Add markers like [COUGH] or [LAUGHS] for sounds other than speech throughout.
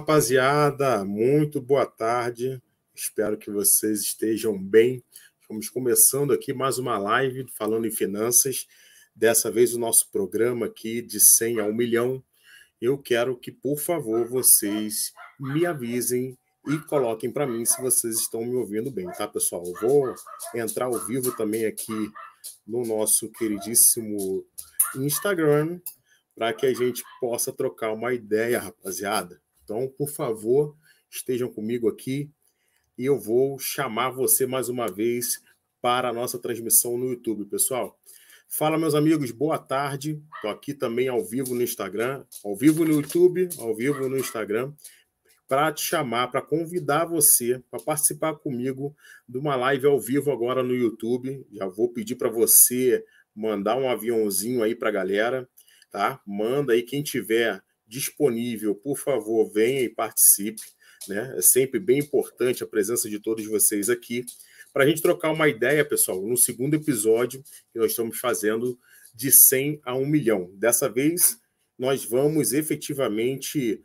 rapaziada, muito boa tarde. Espero que vocês estejam bem. Estamos começando aqui mais uma live falando em finanças. Dessa vez o nosso programa aqui de 100 a 1 milhão. Eu quero que, por favor, vocês me avisem e coloquem para mim se vocês estão me ouvindo bem, tá, pessoal? Eu vou entrar ao vivo também aqui no nosso queridíssimo Instagram para que a gente possa trocar uma ideia, rapaziada. Então, por favor, estejam comigo aqui e eu vou chamar você mais uma vez para a nossa transmissão no YouTube, pessoal. Fala, meus amigos, boa tarde. Estou aqui também ao vivo no Instagram, ao vivo no YouTube, ao vivo no Instagram, para te chamar, para convidar você para participar comigo de uma live ao vivo agora no YouTube. Já vou pedir para você mandar um aviãozinho aí para a galera, tá? Manda aí quem tiver disponível. Por favor, venha e participe. Né? É sempre bem importante a presença de todos vocês aqui para a gente trocar uma ideia, pessoal, no segundo episódio que nós estamos fazendo de 100 a 1 milhão. Dessa vez, nós vamos efetivamente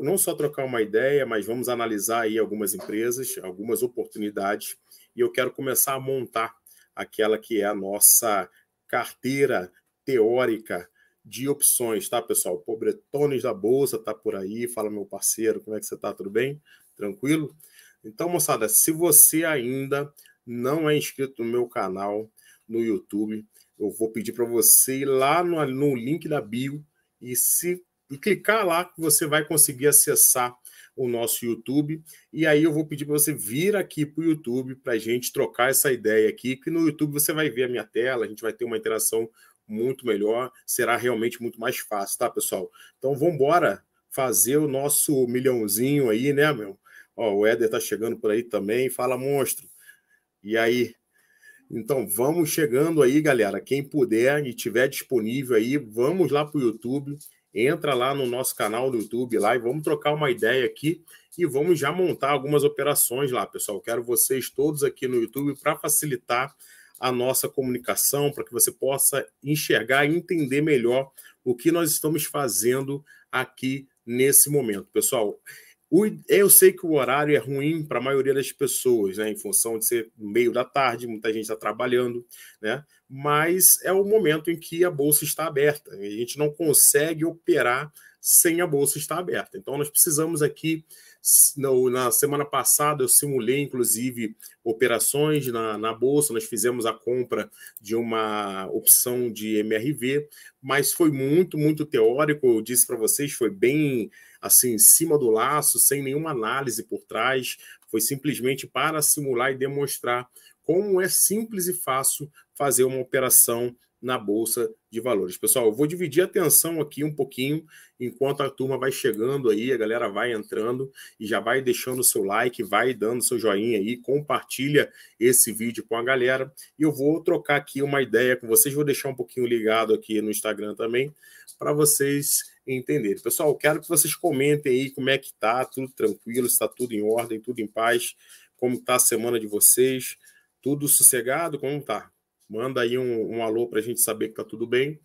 não só trocar uma ideia, mas vamos analisar aí algumas empresas, algumas oportunidades, e eu quero começar a montar aquela que é a nossa carteira teórica de opções, tá, pessoal? Pobretones da Bolsa tá por aí, fala meu parceiro, como é que você tá? Tudo bem? Tranquilo? Então, moçada, se você ainda não é inscrito no meu canal no YouTube, eu vou pedir para você ir lá no, no link da bio e se e clicar lá que você vai conseguir acessar o nosso YouTube. E aí eu vou pedir para você vir aqui para o YouTube para a gente trocar essa ideia aqui, que no YouTube você vai ver a minha tela, a gente vai ter uma interação muito melhor, será realmente muito mais fácil, tá, pessoal? Então vamos embora fazer o nosso milhãozinho aí, né, meu? Ó, o Éder tá chegando por aí também, fala monstro. E aí? Então vamos chegando aí, galera. Quem puder e tiver disponível aí, vamos lá pro YouTube, entra lá no nosso canal do YouTube lá e vamos trocar uma ideia aqui e vamos já montar algumas operações lá, pessoal. Quero vocês todos aqui no YouTube para facilitar a nossa comunicação, para que você possa enxergar e entender melhor o que nós estamos fazendo aqui nesse momento. Pessoal, eu sei que o horário é ruim para a maioria das pessoas, né? Em função de ser meio da tarde, muita gente está trabalhando, né? Mas é o momento em que a bolsa está aberta. a gente não consegue operar sem a bolsa estar aberta. Então, nós precisamos aqui no, na semana passada, eu simulei, inclusive, operações na, na Bolsa. Nós fizemos a compra de uma opção de MRV, mas foi muito, muito teórico. Eu disse para vocês, foi bem assim, em cima do laço, sem nenhuma análise por trás. Foi simplesmente para simular e demonstrar como é simples e fácil fazer uma operação na Bolsa de Valores. Pessoal, eu vou dividir a atenção aqui um pouquinho, enquanto a turma vai chegando aí, a galera vai entrando e já vai deixando o seu like, vai dando seu joinha aí, compartilha esse vídeo com a galera. E eu vou trocar aqui uma ideia com vocês, vou deixar um pouquinho ligado aqui no Instagram também, para vocês entenderem. Pessoal, quero que vocês comentem aí como é que tá, tudo tranquilo, está tudo em ordem, tudo em paz, como está a semana de vocês, tudo sossegado, como tá? Manda aí um, um alô para a gente saber que está tudo bem.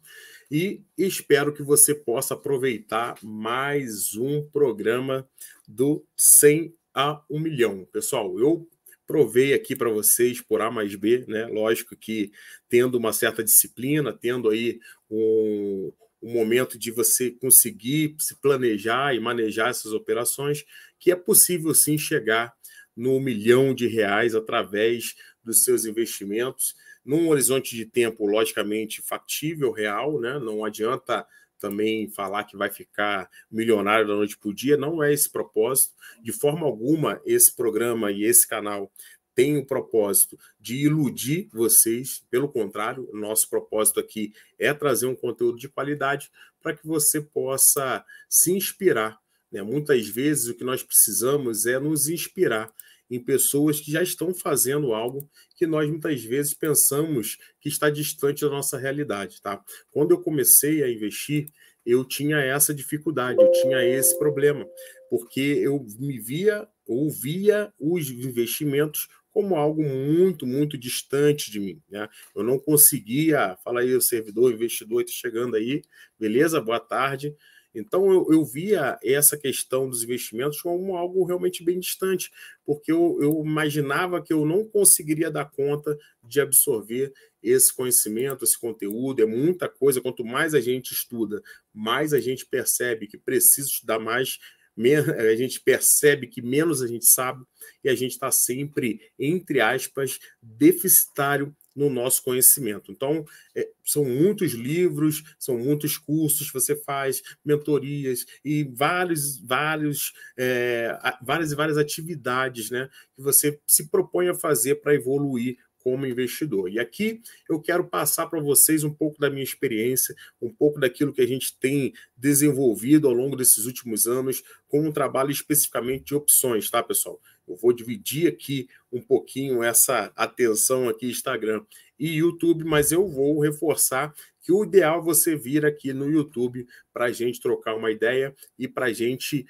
E espero que você possa aproveitar mais um programa do 100 a 1 milhão. Pessoal, eu provei aqui para vocês por A mais B, né? Lógico que tendo uma certa disciplina, tendo aí um, um momento de você conseguir se planejar e manejar essas operações, que é possível sim chegar no milhão de reais através dos seus investimentos num horizonte de tempo, logicamente, factível, real, né? Não adianta também falar que vai ficar milionário da noite para o dia, não é esse propósito. De forma alguma, esse programa e esse canal tem o propósito de iludir vocês, pelo contrário, nosso propósito aqui é trazer um conteúdo de qualidade para que você possa se inspirar. Né? Muitas vezes o que nós precisamos é nos inspirar em pessoas que já estão fazendo algo que nós muitas vezes pensamos que está distante da nossa realidade, tá? Quando eu comecei a investir, eu tinha essa dificuldade, eu tinha esse problema, porque eu me via, ouvia os investimentos como algo muito, muito distante de mim. Né? Eu não conseguia, fala aí, o servidor, o investidor está chegando aí, beleza? Boa tarde. Então eu, eu via essa questão dos investimentos como algo realmente bem distante, porque eu, eu imaginava que eu não conseguiria dar conta de absorver esse conhecimento, esse conteúdo, é muita coisa. Quanto mais a gente estuda, mais a gente percebe que precisa estudar mais, [LAUGHS] a gente percebe que menos a gente sabe e a gente está sempre, entre aspas, deficitário no nosso conhecimento. Então, é, são muitos livros, são muitos cursos que você faz, mentorias e vários, vários, é, várias e várias atividades né, que você se propõe a fazer para evoluir como investidor. E aqui eu quero passar para vocês um pouco da minha experiência, um pouco daquilo que a gente tem desenvolvido ao longo desses últimos anos com um trabalho especificamente de opções, tá, pessoal? Eu vou dividir aqui um pouquinho essa atenção aqui Instagram e YouTube, mas eu vou reforçar que o ideal é você vir aqui no YouTube para a gente trocar uma ideia e para a gente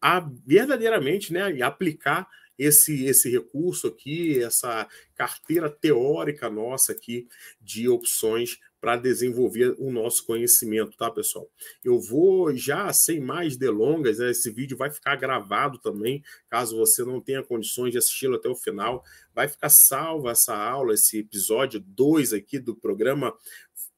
ah, verdadeiramente né, aplicar esse, esse recurso aqui, essa carteira teórica nossa aqui de opções para desenvolver o nosso conhecimento, tá, pessoal? Eu vou já, sem mais delongas, né, esse vídeo vai ficar gravado também, caso você não tenha condições de assisti-lo até o final. Vai ficar salva essa aula, esse episódio 2 aqui do programa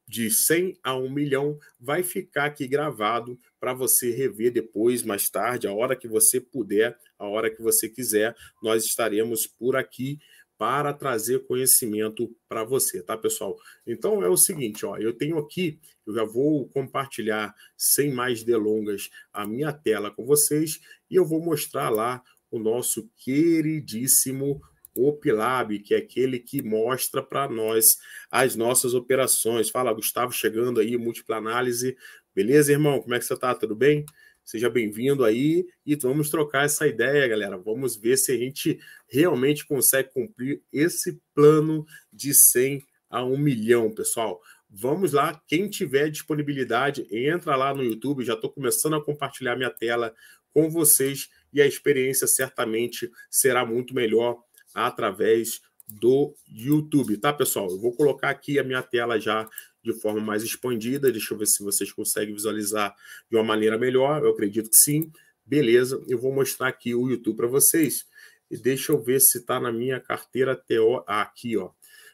de 100 a 1 milhão, vai ficar aqui gravado para você rever depois, mais tarde, a hora que você puder, a hora que você quiser. Nós estaremos por aqui para trazer conhecimento para você, tá, pessoal? Então é o seguinte, ó, eu tenho aqui, eu já vou compartilhar sem mais delongas a minha tela com vocês e eu vou mostrar lá o nosso queridíssimo Opilab, que é aquele que mostra para nós as nossas operações. Fala, Gustavo, chegando aí, múltipla análise. Beleza, irmão? Como é que você tá? Tudo bem? Seja bem-vindo aí e vamos trocar essa ideia, galera. Vamos ver se a gente realmente consegue cumprir esse plano de 100 a 1 milhão, pessoal. Vamos lá, quem tiver disponibilidade, entra lá no YouTube, já estou começando a compartilhar minha tela com vocês e a experiência certamente será muito melhor através do YouTube, tá, pessoal? Eu vou colocar aqui a minha tela já de forma mais expandida. Deixa eu ver se vocês conseguem visualizar de uma maneira melhor. Eu acredito que sim. Beleza, eu vou mostrar aqui o YouTube para vocês. E deixa eu ver se está na minha carteira TO ah, aqui, ó.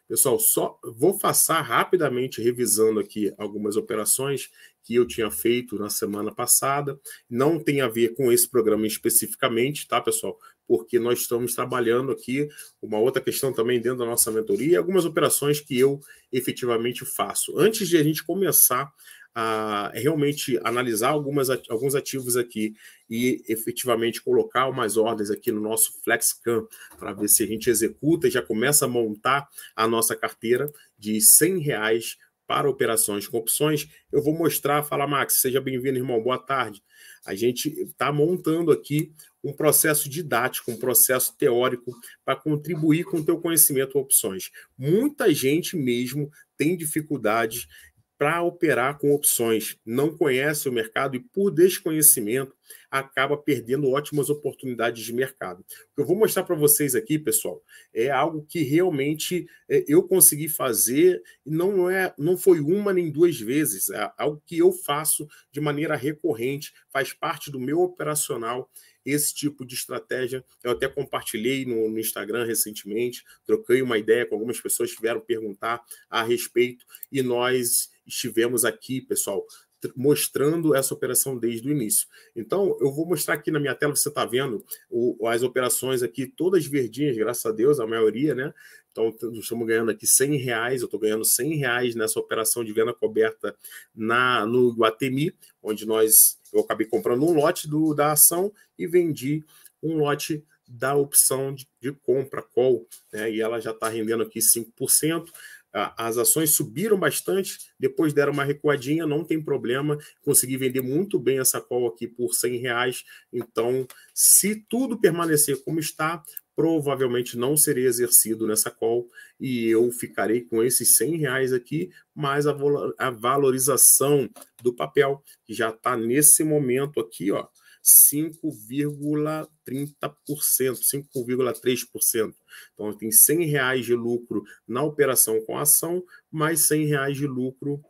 Pessoal, só vou passar rapidamente revisando aqui algumas operações que eu tinha feito na semana passada. Não tem a ver com esse programa especificamente, tá, pessoal? porque nós estamos trabalhando aqui uma outra questão também dentro da nossa mentoria e algumas operações que eu efetivamente faço. Antes de a gente começar a realmente analisar algumas, alguns ativos aqui e efetivamente colocar umas ordens aqui no nosso FlexCam para ver se a gente executa e já começa a montar a nossa carteira de 100 reais para operações com opções. Eu vou mostrar, fala Max, seja bem-vindo, irmão, boa tarde. A gente está montando aqui um processo didático, um processo teórico para contribuir com o teu conhecimento opções. Muita gente mesmo tem dificuldade para operar com opções, não conhece o mercado e, por desconhecimento, acaba perdendo ótimas oportunidades de mercado. O que eu vou mostrar para vocês aqui, pessoal, é algo que realmente é, eu consegui fazer e não, é, não foi uma nem duas vezes, é algo que eu faço de maneira recorrente, faz parte do meu operacional esse tipo de estratégia. Eu até compartilhei no, no, Instagram recentemente, troquei uma ideia com algumas pessoas que vieram perguntar a respeito, e nós estivemos aqui, pessoal, mostrando essa operação desde o início. Então, eu vou mostrar aqui na minha tela, você está vendo o, as operações aqui, todas verdinhas, graças a Deus, a maioria, né? Então, estamos ganhando aqui 100 reais, eu estou ganhando 100 reais nessa operação de venda coberta na, no Guatemi, onde nós, eu acabei comprando um lote do, da ação e vendi um lote da opção de, de compra, call, né? E ela já está rendendo aqui 5% as ações subiram bastante, depois deram uma recuadinha, não tem problema, consegui vender muito bem essa call aqui por 100 reais, então se tudo permanecer como está, provavelmente não serei exercido nessa call e eu ficarei com esses 100 reais aqui, mais a, valorização do papel, que já está nesse momento aqui, ó, 5,30%, 5,3%. Então, tem 100 reais de lucro na operação com ação, mais 100 reais de lucro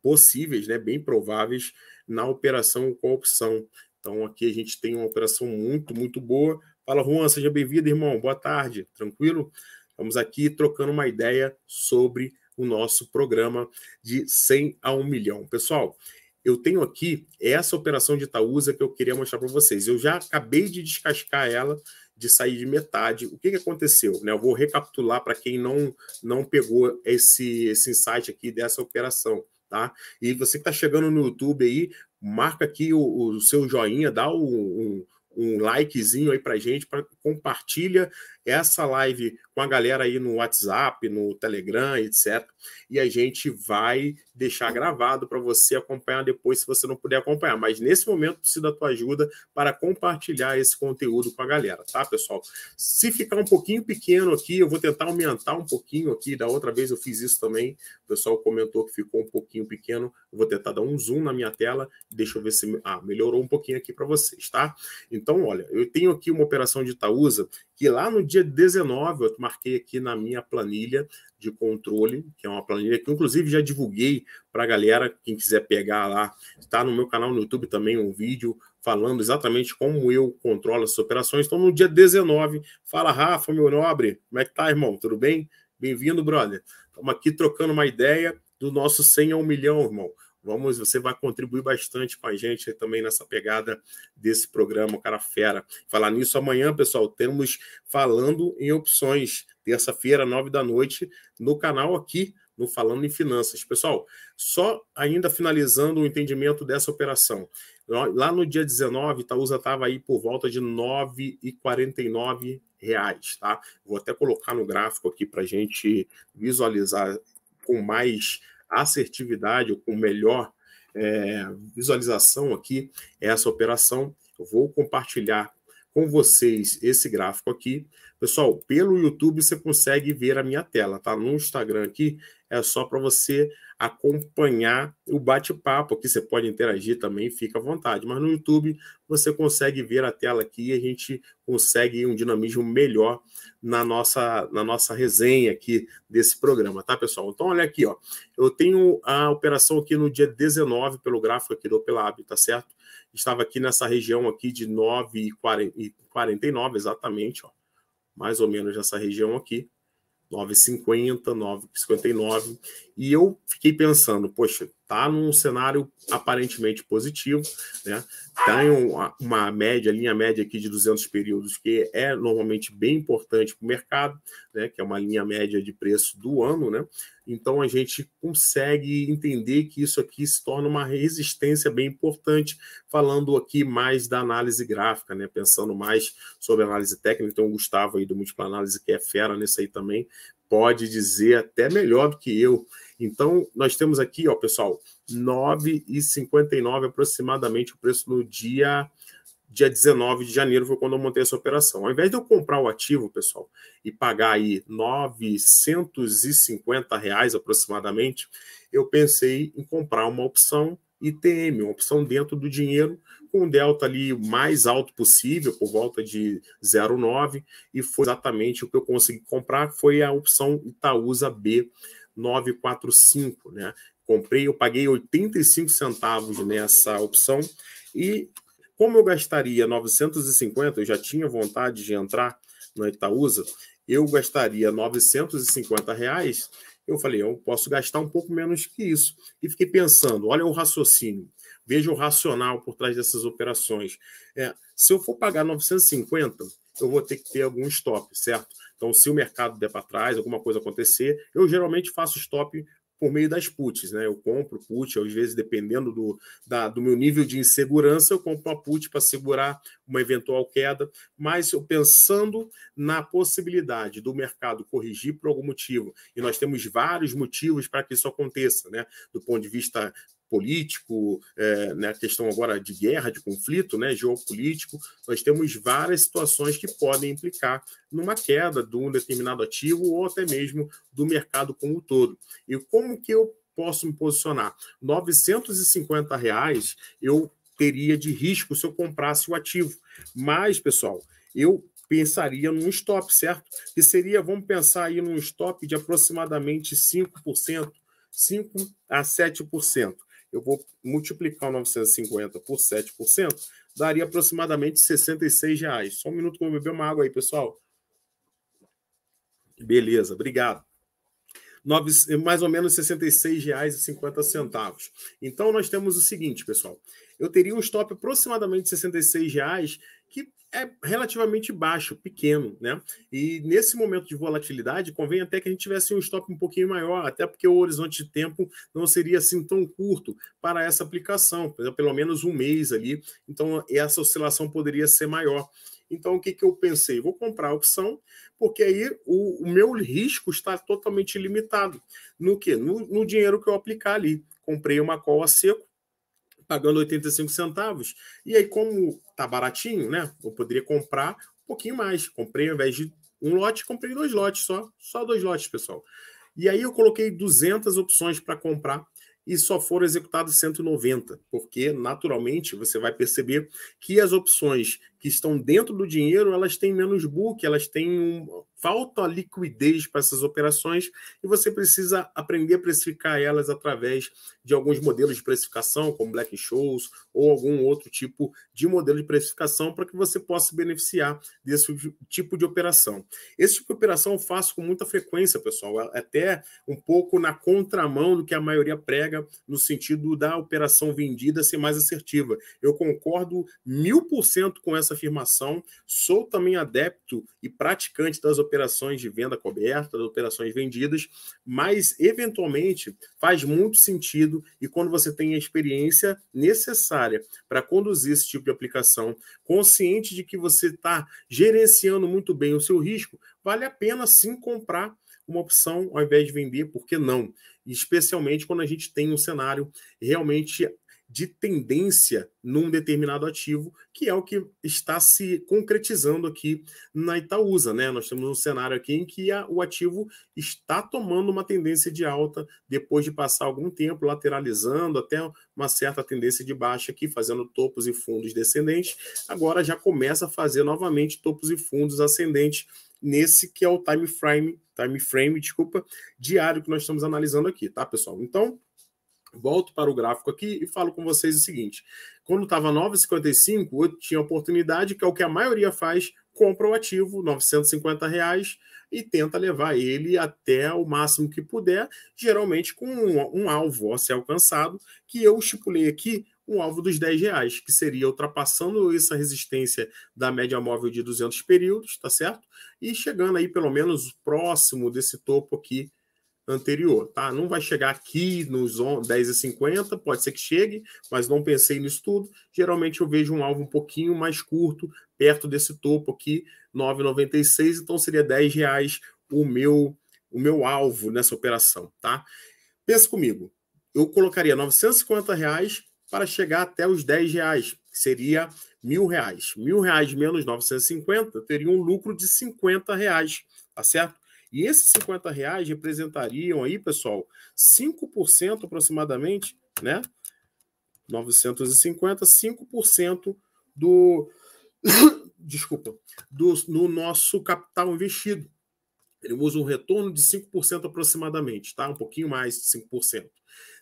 possíveis, né, bem prováveis, na operação com opção. Então, aqui a gente tem uma operação muito, muito boa. Fala, Juan, seja bem-vindo, irmão. Boa tarde, tranquilo? Estamos aqui trocando uma ideia sobre o nosso programa de 100 a 1 milhão. Pessoal, eu tenho aqui essa operação de Itaúsa que eu queria mostrar para vocês. Eu já acabei de descascar ela, de sair de metade. O que, que aconteceu? Né? Eu vou recapitular para quem não, não pegou esse, esse insight aqui dessa operação. Tá? E você que está chegando no YouTube aí, marca aqui o, o seu joinha, dá um, um, um likezinho aí para gente, pra, compartilha essa live com a galera aí no WhatsApp, no Telegram, etc. E a gente vai deixar gravado para você acompanhar depois, se você não puder acompanhar. Mas nesse momento, preciso da tua ajuda para compartilhar esse conteúdo com a galera, tá, pessoal? Se ficar um pouquinho pequeno aqui, eu vou tentar aumentar um pouquinho aqui. Da outra vez eu fiz isso também. O pessoal comentou que ficou um pouquinho pequeno. Eu vou tentar dar um zoom na minha tela. Deixa eu ver se. Ah, melhorou um pouquinho aqui para vocês, tá? Então, olha, eu tenho aqui uma operação de Itaúsa que lá no dia 19, eu marquei aqui na minha planilha de controle, que é uma planilha que inclusive já divulguei para a galera, quem quiser pegar lá, está no meu canal no YouTube também um vídeo falando exatamente como eu controlo as operações. Então, no dia 19, fala Rafa, meu nobre, como é que tá, irmão? Tudo bem? Bem-vindo, brother. Estamos aqui trocando uma ideia do nosso 100 a 1 milhão, irmão. Vamos, você vai contribuir bastante com a gente também nessa pegada desse programa, cara fera. Falar nisso amanhã, pessoal, temos falando em opções, terça-feira, nove da noite, no canal aqui no Falando em Finanças. Pessoal, só ainda finalizando o entendimento dessa operação. Lá no dia 19, Itaúsa estava aí por volta de R$ 9,49, tá? Vou até colocar no gráfico aqui para a gente visualizar com mais assertividade, ou com melhor é, visualização aqui, essa operação. Eu vou compartilhar com vocês esse gráfico aqui. Pessoal, pelo YouTube você consegue ver a minha tela, tá? No Instagram aqui é só para você acompanhar o bate-papo, que você pode interagir também, fica à vontade. Mas no YouTube você consegue ver a tela aqui e a gente consegue um dinamismo melhor na nossa, na nossa resenha aqui desse programa, tá, pessoal? Então, olha aqui, ó. Eu tenho a operação aqui no dia 19 pelo gráfico aqui do Opelab, tá certo? Estava aqui nessa região aqui de 9,49 exatamente, ó. Mais ou menos nessa região aqui, 9,50, 9,59. E eu fiquei pensando, poxa, tá num cenário aparentemente positivo, né? Tem tá uma, uma média, linha média aqui de 200 períodos, que é normalmente bem importante para o mercado, né? Que é uma linha média de preço do ano, né? Então a gente consegue entender que isso aqui se torna uma resistência bem importante, falando aqui mais da análise gráfica, né? Pensando mais sobre análise técnica. Então o Gustavo aí do Múltipla Análise, que é fera nesse aí também, pode dizer até melhor do que eu então, nós temos aqui, ó, pessoal, 9,59 aproximadamente o preço no dia dia 19 de janeiro foi quando eu montei essa operação. Ao invés de eu comprar o ativo, pessoal, e pagar aí 950 reais aproximadamente, eu pensei em comprar uma opção ITM, uma opção dentro do dinheiro, com um delta ali o mais alto possível, por volta de 0,9, e foi exatamente o que eu consegui comprar, foi a opção Itaúsa B 945, né? Comprei, eu paguei 85 centavos nessa opção e como eu gastaria 950, eu já tinha vontade de entrar no Itaúsa, eu gastaria 950 reais. Eu falei, eu posso gastar um pouco menos que isso. E fiquei pensando, olha o raciocínio, veja o racional por trás dessas operações. É, se eu for pagar 950, eu vou ter que ter algum stop, certo? Então, se o mercado der para trás, alguma coisa acontecer, eu geralmente faço stop por meio das puts, né? Eu compro put, às vezes, dependendo do, da, do meu nível de insegurança, eu compro uma put para segurar uma eventual queda, mas eu pensando na possibilidade do mercado corrigir por algum motivo, e nós temos vários motivos para que isso aconteça, né? Do ponto de vista político, é, né, questão agora de guerra, de conflito, né, geopolítico, nós temos várias situações que podem implicar numa queda de um determinado ativo ou até mesmo do mercado como um todo. E como que eu posso me posicionar? R$ 950 reais eu teria de risco se eu comprasse o ativo. Mas, pessoal, eu pensaria num stop, certo? Que seria, vamos pensar aí num stop de aproximadamente 5%, 5 a 7% eu vou multiplicar o 950 por 7%, daria aproximadamente 66 reais. Só um minuto que eu vou beber uma água aí, pessoal. Beleza, obrigado. 9, mais ou menos R$ 66,50. Então, nós temos o seguinte, pessoal: eu teria um stop aproximadamente R$ 66 reais, que é relativamente baixo, pequeno, né? E nesse momento de volatilidade, convém até que a gente tivesse um stop um pouquinho maior, até porque o horizonte de tempo não seria assim tão curto para essa aplicação, né? pelo menos um mês ali. Então, essa oscilação poderia ser maior. Então, o que, que eu pensei? Vou comprar a opção, porque aí o, o meu risco está totalmente limitado. No que? No, no dinheiro que eu aplicar ali. Comprei uma cola seco, pagando 85 centavos. E aí, como tá baratinho, né? Eu poderia comprar um pouquinho mais. Comprei, ao invés de um lote, comprei dois lotes só. Só dois lotes, pessoal. E aí eu coloquei 200 opções para comprar e só foram executadas 190, porque naturalmente você vai perceber que as opções que estão dentro do dinheiro, elas têm menos book, elas têm um, falta liquidez para essas operações e você precisa aprender a precificar elas através de alguns modelos de precificação, como Black Shows ou algum outro tipo de modelo de precificação para que você possa beneficiar desse tipo de operação. Esse tipo de operação eu faço com muita frequência, pessoal, até um pouco na contramão do que a maioria prega no sentido da operação vendida ser mais assertiva. Eu concordo mil por cento com essa essa afirmação. Sou também adepto e praticante das operações de venda coberta, das operações vendidas, mas eventualmente faz muito sentido e quando você tem a experiência necessária para conduzir esse tipo de aplicação, consciente de que você está gerenciando muito bem o seu risco, vale a pena sim comprar uma opção ao invés de vender, por que não? Especialmente quando a gente tem um cenário realmente de tendência num determinado ativo, que é o que está se concretizando aqui na Itaúsa. Né? Nós temos um cenário aqui em que a, o ativo está tomando uma tendência de alta depois de passar algum tempo lateralizando até uma certa tendência de baixa aqui, fazendo topos e fundos descendentes. Agora já começa a fazer novamente topos e fundos ascendentes nesse que é o time frame, time frame, desculpa, diário que nós estamos analisando aqui, tá, pessoal? Então, Volto para o gráfico aqui e falo com vocês o seguinte: quando estava 9,55, eu tinha oportunidade, que é o que a maioria faz, compra o ativo, 950 reais, e tenta levar ele até o máximo que puder, geralmente com um, um alvo a ser alcançado, que eu estipulei aqui um alvo dos 10 reais, que seria ultrapassando essa resistência da média móvel de 200 períodos, tá certo? E chegando aí pelo menos próximo desse topo aqui anterior, tá? Não vai chegar aqui nos 10,50, pode ser que chegue, mas não pensei nisso tudo. Geralmente eu vejo um alvo um pouquinho mais curto, perto desse topo aqui, 9,96, então seria 10 reais o meu, o meu alvo nessa operação, tá? Pensa comigo, eu colocaria 950 reais para chegar até os 10 reais, que seria mil reais. Mil reais menos 950 teria um lucro de 50 reais, tá certo? E esses 50 reais representariam aí, pessoal, 5% aproximadamente, né? 950, 5% do. [COUGHS] Desculpa, do, no nosso capital investido. Teremos um retorno de 5% aproximadamente, tá? Um pouquinho mais de 5%.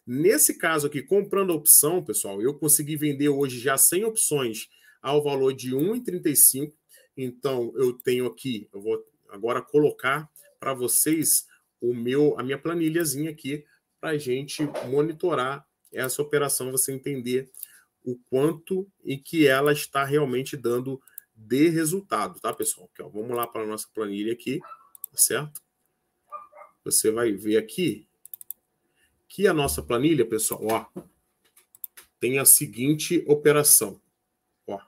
Nesse caso aqui, comprando a opção, pessoal, eu consegui vender hoje já 100 opções ao valor de 1,35. Então, eu tenho aqui, eu vou agora colocar para vocês o meu a minha planilhazinha aqui para a gente monitorar essa operação, você entender o quanto e que ela está realmente dando de resultado, tá, pessoal? Aqui, ó, vamos lá para a nossa planilha aqui, tá certo? Você vai ver aqui que a nossa planilha, pessoal, ó, tem a seguinte operação, ó,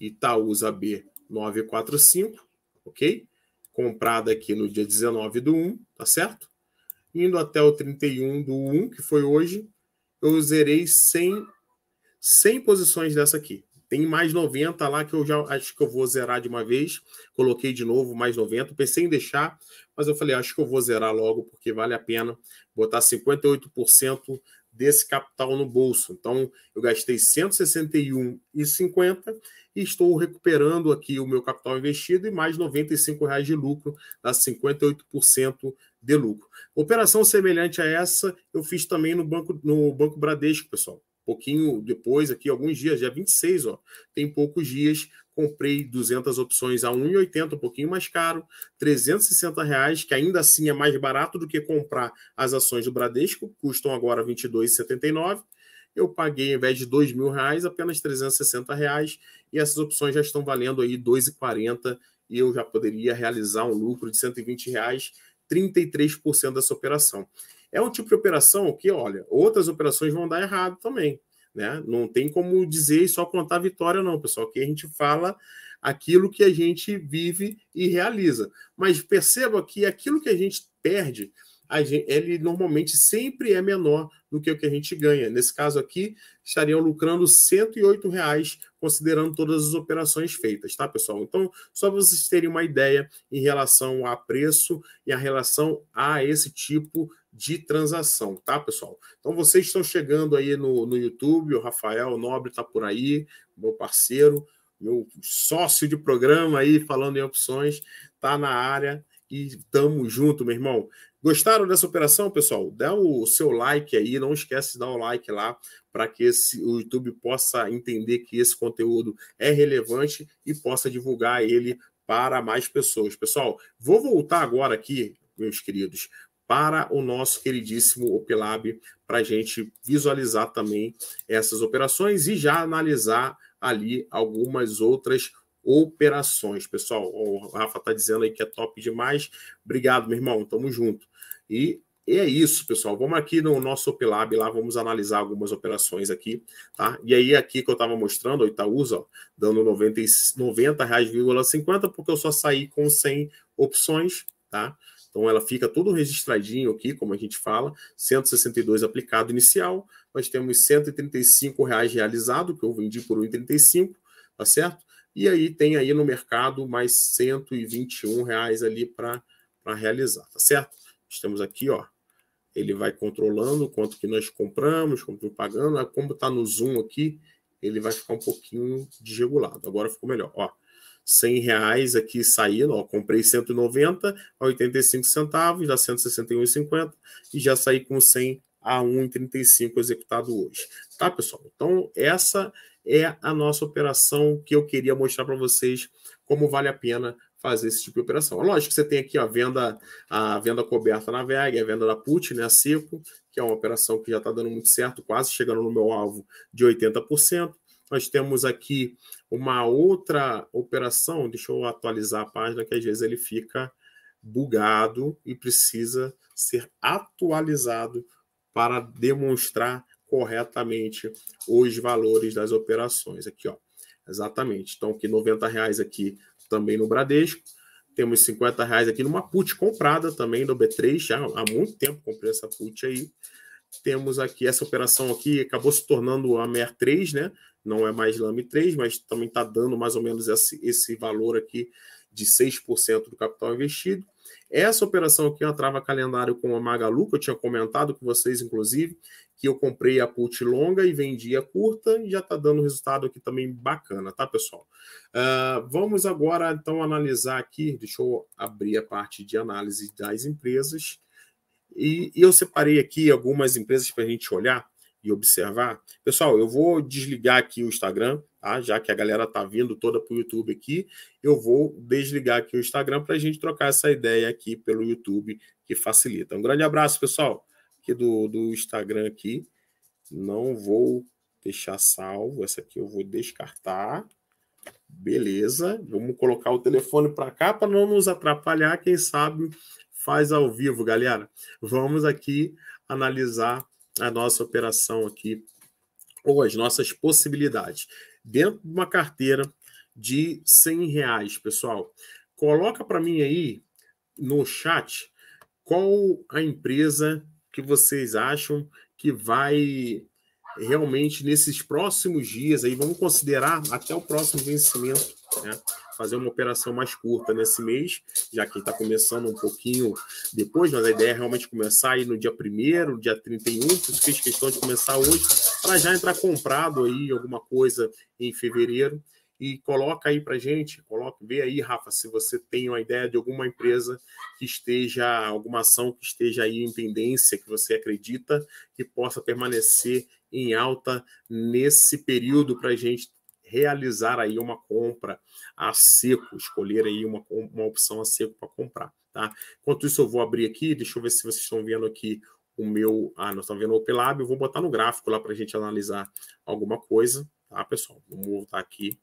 Itaúsa B945, ok? comprada aqui no dia 19 do 1, tá certo? Indo até o 31 do 1, que foi hoje, eu zerei 100, 100 posições dessa aqui. Tem mais 90 lá que eu já acho que eu vou zerar de uma vez. Coloquei de novo mais 90. Pensei em deixar, mas eu falei, ah, acho que eu vou zerar logo, porque vale a pena botar 58% desse capital no bolso. Então, eu gastei 161,50 e estou recuperando aqui o meu capital investido e mais R$ 95,00 de lucro, dá 58% de lucro. Operação semelhante a essa eu fiz também no Banco, no banco Bradesco, pessoal. Pouquinho depois, aqui, alguns dias, dia 26, ó, tem poucos dias, comprei 200 opções a 1,80, um pouquinho mais caro, 360 reais, que ainda assim é mais barato do que comprar as ações do Bradesco, custam agora R$ 22,79. Eu paguei, ao invés de R$ reais, apenas 360 reais, e essas opções já estão valendo aí R$ 2,40, e eu já poderia realizar um lucro de R$ 120, reais, 33% dessa operação. É um tipo de operação que, olha, outras operações vão dar errado também. Né? Não tem como dizer e só contar vitória, não, pessoal. Que a gente fala aquilo que a gente vive e realiza. Mas perceba que aquilo que a gente perde Gente, ele normalmente sempre é menor do que o que a gente ganha. Nesse caso aqui, estariam lucrando R$ reais, considerando todas as operações feitas, tá, pessoal? Então, só para vocês terem uma ideia em relação a preço e a relação a esse tipo de transação, tá, pessoal? Então, vocês estão chegando aí no, no YouTube, o Rafael Nobre está por aí, meu parceiro, meu sócio de programa aí, falando em opções, está na área e tamo junto, meu irmão. Gostaram dessa operação, pessoal? Dá o seu like aí, não esquece de dar o like lá para que esse, o YouTube possa entender que esse conteúdo é relevante e possa divulgar ele para mais pessoas. Pessoal, vou voltar agora aqui, meus queridos, para o nosso queridíssimo Opelab para a gente visualizar também essas operações e já analisar ali algumas outras operações operações. Pessoal, o Rafa tá dizendo aí que é top demais. Obrigado, meu irmão. Tamo junto. E é isso, pessoal. Vamos aqui no nosso Opilab lá, vamos analisar algumas operações aqui, tá? E aí, aqui que eu estava mostrando, o Itaúsa, dando R$ 90,50, 90, porque eu só saí com 100 opções, tá? Então, ela fica tudo registradinho aqui, como a gente fala, 162 aplicado inicial, nós temos R$ 135 reais realizado, que eu vendi por R$ 1,35, tá certo? e aí tem aí no mercado mais 121 reais ali para realizar, tá certo? Estamos aqui, ó, ele vai controlando quanto que nós compramos, quanto pagando, ah, como está no zoom aqui, ele vai ficar um pouquinho desregulado. Agora ficou melhor, ó. 100 reais aqui saindo, ó, comprei 190 a 85 centavos, dá 161,50 e já saí com 100 a 1,35 executado hoje. Tá, pessoal? Então, essa é a nossa operação que eu queria mostrar para vocês como vale a pena fazer esse tipo de operação. É lógico que você tem aqui a venda, a venda coberta na VEG, a venda da PUT, né, a CICO, que é uma operação que já está dando muito certo, quase chegando no meu alvo de 80%. Nós temos aqui uma outra operação, deixa eu atualizar a página, que às vezes ele fica bugado e precisa ser atualizado para demonstrar corretamente os valores das operações. Aqui, ó. Exatamente. Então, aqui, 90 reais aqui também no Bradesco. Temos 50 reais aqui numa put comprada também do B3, já há muito tempo comprei essa put aí. Temos aqui essa operação aqui, acabou se tornando a MER3, né? Não é mais LAME 3, mas também está dando mais ou menos esse, esse valor aqui de 6% do capital investido. Essa operação aqui é uma trava calendário com a Magalu, que eu tinha comentado com vocês, inclusive, que eu comprei a put longa e vendi a curta e já está dando resultado aqui também bacana, tá, pessoal? Uh, vamos agora, então, analisar aqui, deixa eu abrir a parte de análise das empresas. E, e eu separei aqui algumas empresas para a gente olhar e observar. Pessoal, eu vou desligar aqui o Instagram, tá? Já que a galera está vindo toda para o YouTube aqui, eu vou desligar aqui o Instagram para a gente trocar essa ideia aqui pelo YouTube, que facilita. Um grande abraço, pessoal! aqui do, do Instagram aqui. Não vou deixar salvo. Essa aqui eu vou descartar. Beleza. Vamos colocar o telefone para cá para não nos atrapalhar. Quem sabe faz ao vivo, galera. Vamos aqui analisar a nossa operação aqui ou as nossas possibilidades. Dentro de uma carteira de 100 reais, pessoal, coloca para mim aí no chat qual a empresa que vocês acham que vai realmente nesses próximos dias aí, vamos considerar até o próximo vencimento, né? Fazer uma operação mais curta nesse mês, já que está começando um pouquinho depois, mas a ideia é realmente começar aí no dia primeiro dia 31, por isso fiz questão de começar hoje, para já entrar comprado aí alguma coisa em fevereiro e coloca aí para gente, coloca, vê aí, Rafa, se você tem uma ideia de alguma empresa que esteja, alguma ação que esteja aí em tendência, que você acredita que possa permanecer em alta nesse período para a gente realizar aí uma compra a seco, escolher aí uma, uma opção a seco para comprar, tá? Enquanto isso, eu vou abrir aqui, deixa eu ver se vocês estão vendo aqui o meu, ah, nós estamos vendo o Opelab, eu vou botar no gráfico lá para a gente analisar alguma coisa, tá, pessoal? Vamos voltar aqui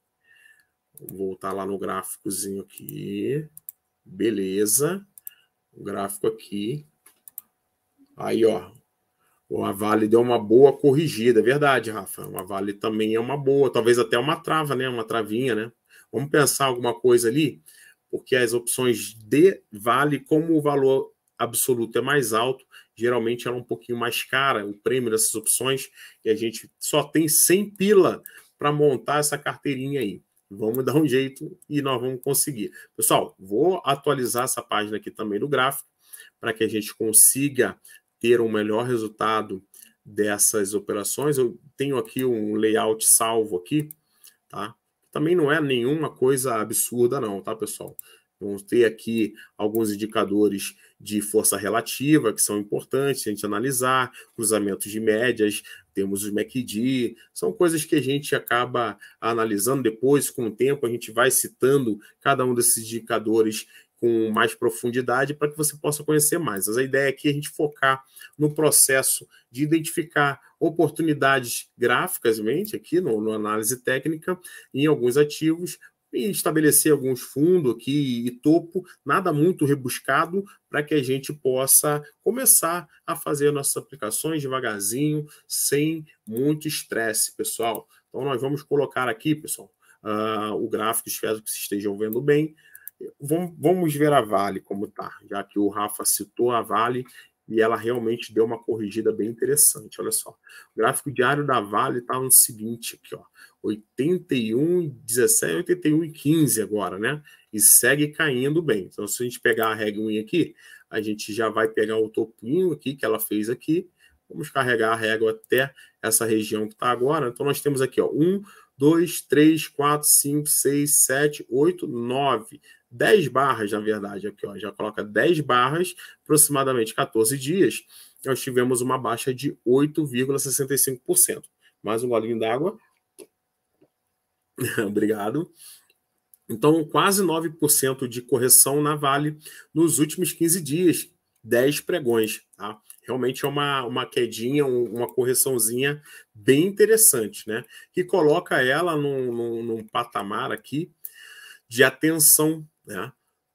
voltar lá no gráficozinho aqui. Beleza. O gráfico aqui. Aí, ó. O avale deu uma boa corrigida, é verdade, Rafa. O avale também é uma boa, talvez até uma trava, né? Uma travinha, né? Vamos pensar alguma coisa ali, porque as opções de Vale, como o valor absoluto é mais alto, geralmente ela é um pouquinho mais cara, o prêmio dessas opções, e a gente só tem 100 pila para montar essa carteirinha aí. Vamos dar um jeito e nós vamos conseguir. Pessoal, vou atualizar essa página aqui também do gráfico para que a gente consiga ter um melhor resultado dessas operações. Eu tenho aqui um layout salvo aqui, tá? Também não é nenhuma coisa absurda não, tá, pessoal? Vamos ter aqui alguns indicadores de força relativa que são importantes a gente analisar, cruzamentos de médias, temos os MACD, são coisas que a gente acaba analisando depois, com o tempo, a gente vai citando cada um desses indicadores com mais profundidade para que você possa conhecer mais. Mas a ideia aqui é a gente focar no processo de identificar oportunidades graficamente aqui no, no análise técnica, em alguns ativos, estabelecer alguns fundos aqui e topo, nada muito rebuscado, para que a gente possa começar a fazer nossas aplicações devagarzinho, sem muito estresse, pessoal. Então, nós vamos colocar aqui, pessoal, uh, o gráfico, espero que vocês estejam vendo bem. vamos ver a Vale como está, já que o Rafa citou a Vale e ela realmente deu uma corrigida bem interessante. Olha só, o gráfico diário da Vale está no seguinte aqui, ó, 81, 17, 81 e 15 agora, né? E segue caindo bem. Então, se a gente pegar a reguinha aqui, a gente já vai pegar o topinho aqui que ela fez aqui. Vamos carregar a régua até essa região que está agora. Então, nós temos aqui, ó, 1, 2, 3, 4, 5, 6, 7, 8, 9. 10 barras, na verdade, aqui ó, já coloca 10 barras, aproximadamente 14 dias, nós tivemos uma baixa de 8,65%. Mais um golinho d'água. [LAUGHS] Obrigado. Então, quase 9% de correção na Vale nos últimos 15 dias, 10 pregões. Tá? Realmente é uma, uma quedinha, um, uma correçãozinha bem interessante, né? Que coloca ela num, num, num patamar aqui de atenção né?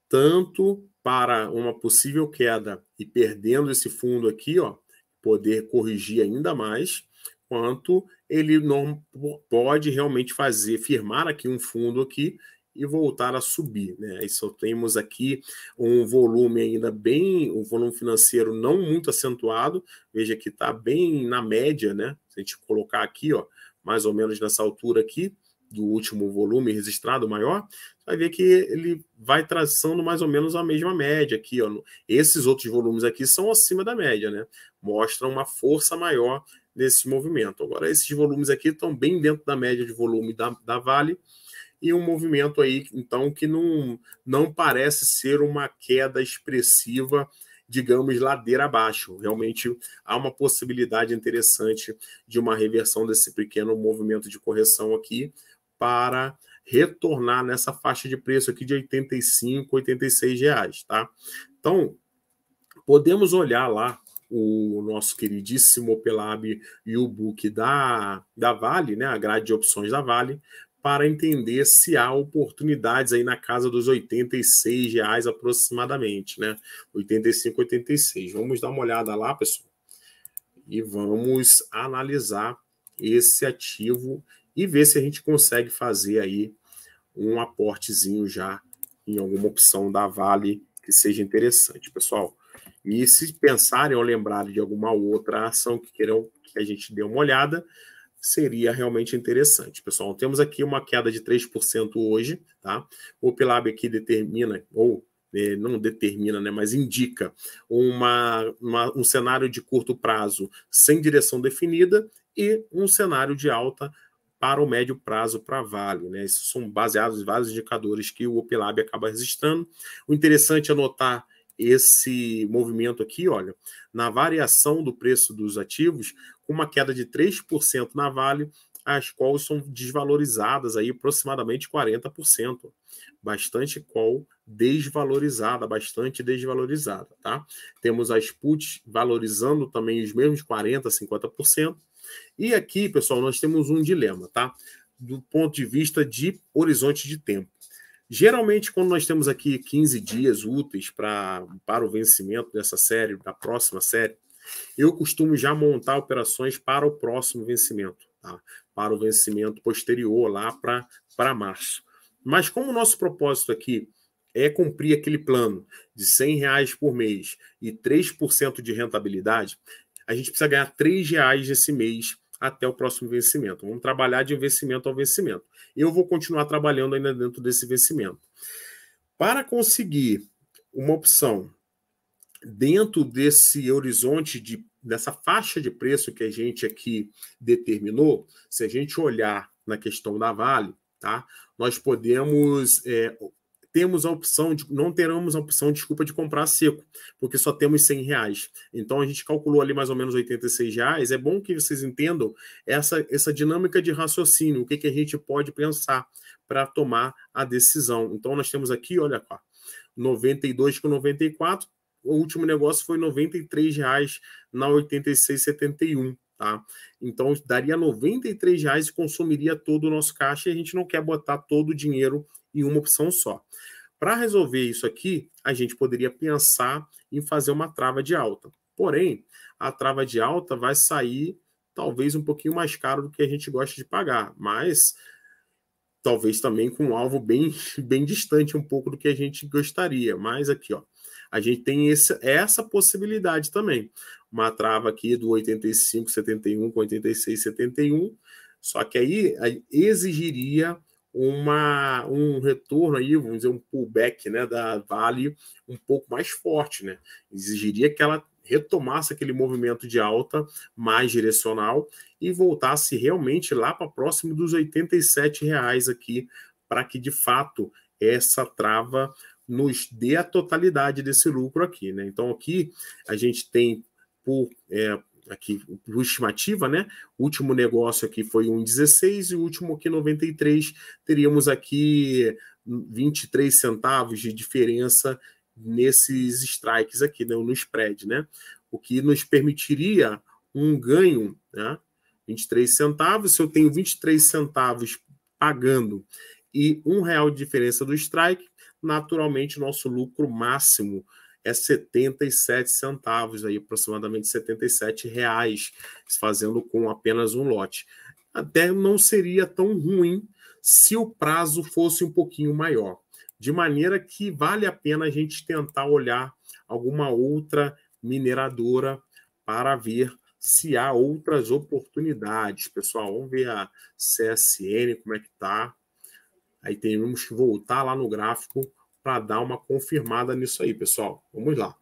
tanto para uma possível queda e perdendo esse fundo aqui, ó, poder corrigir ainda mais, quanto ele não pode realmente fazer, firmar aqui um fundo aqui e voltar a subir, né? E só temos aqui um volume ainda bem, um volume financeiro não muito acentuado, veja que está bem na média, né? Se a gente colocar aqui, ó, mais ou menos nessa altura aqui, do último volume registrado maior, vai ver que ele vai traçando mais ou menos a mesma média aqui. Ó. Esses outros volumes aqui são acima da média, né? mostra uma força maior nesse movimento. Agora, esses volumes aqui estão bem dentro da média de volume da, da Vale e um movimento aí, então, que não, não parece ser uma queda expressiva digamos, ladeira abaixo. Realmente há uma possibilidade interessante de uma reversão desse pequeno movimento de correção aqui, para retornar nessa faixa de preço aqui de 85, 86 reais, tá? Então, podemos olhar lá o nosso queridíssimo Opelab e o book da, da Vale, né, a grade de opções da Vale, para entender se há oportunidades aí na casa dos 86 reais aproximadamente, né? 85, 86. Vamos dar uma olhada lá, pessoal, e vamos analisar esse ativo e ver se a gente consegue fazer aí um aportezinho já em alguma opção da Vale que seja interessante, pessoal. E se pensarem ou lembrarem de alguma outra ação que queiram que a gente dê uma olhada, seria realmente interessante. Pessoal, temos aqui uma queda de 3% hoje, tá? O PILAB aqui determina, ou é, não determina, né, mas indica uma, uma, um cenário de curto prazo sem direção definida e um cenário de alta para o médio prazo para a Vale. Né? Isso são baseados em vários indicadores que o Opelab acaba registrando. O interessante é notar esse movimento aqui, olha, na variação do preço dos ativos, com uma queda de 3% na Vale as quais são desvalorizadas aí aproximadamente 40%. Bastante qual desvalorizada, bastante desvalorizada, tá? Temos as puts valorizando também os mesmos 40, 50%. E aqui, pessoal, nós temos um dilema, tá? Do ponto de vista de horizonte de tempo. Geralmente, quando nós temos aqui 15 dias úteis pra, para o vencimento dessa série, da próxima série, eu costumo já montar operações para o próximo vencimento. Tá? para o vencimento posterior lá para março. Mas como o nosso propósito aqui é cumprir aquele plano de 100 reais por mês e 3% de rentabilidade, a gente precisa ganhar 3 reais esse mês até o próximo vencimento. Vamos trabalhar de vencimento ao vencimento. Eu vou continuar trabalhando ainda dentro desse vencimento. Para conseguir uma opção dentro desse horizonte de dessa faixa de preço que a gente aqui determinou, se a gente olhar na questão da Vale, tá? Nós podemos é, temos a opção de não teremos a opção, desculpa, de comprar seco, porque só temos 100 reais. Então a gente calculou ali mais ou menos 86 reais. É bom que vocês entendam essa, essa dinâmica de raciocínio, o que, que a gente pode pensar para tomar a decisão. Então nós temos aqui, olha, 92 com 94, o último negócio foi R$ 93,00 na 86,71. Tá? Então daria R$ 93,00 e consumiria todo o nosso caixa e a gente não quer botar todo o dinheiro em uma opção só. Para resolver isso aqui, a gente poderia pensar em fazer uma trava de alta. Porém, a trava de alta vai sair talvez um pouquinho mais caro do que a gente gosta de pagar, mas talvez também com um alvo bem, [LAUGHS] bem distante um pouco do que a gente gostaria. Mas aqui, ó, a gente tem esse, essa possibilidade também. Uma trava aqui do 85, 71 com 86, 71, só que aí, exigiria uma, um retorno aí, vamos dizer, um pullback né, da Vale um pouco mais forte, né? Exigiria que ela retomasse aquele movimento de alta mais direcional e voltasse realmente lá para próximo dos R$ reais aqui, para que de fato essa trava nos dê a totalidade desse lucro aqui, né? Então aqui a gente tem por é, aqui por estimativa, né? O último negócio aqui foi 1,16 e o último aqui 93, teríamos aqui 23 centavos de diferença nesses strikes aqui, né? no spread, né? O que nos permitiria um ganho, né? 23 centavos, se eu tenho 23 centavos pagando e um real de diferença do strike, naturalmente nosso lucro máximo é 77 centavos, aí aproximadamente 77 reais, fazendo com apenas um lote. Até não seria tão ruim se o prazo fosse um pouquinho maior. De maneira que vale a pena a gente tentar olhar alguma outra mineradora para ver se há outras oportunidades. Pessoal, vamos ver a CSN, como é que está. Aí temos que voltar lá no gráfico para dar uma confirmada nisso aí, pessoal. Vamos lá.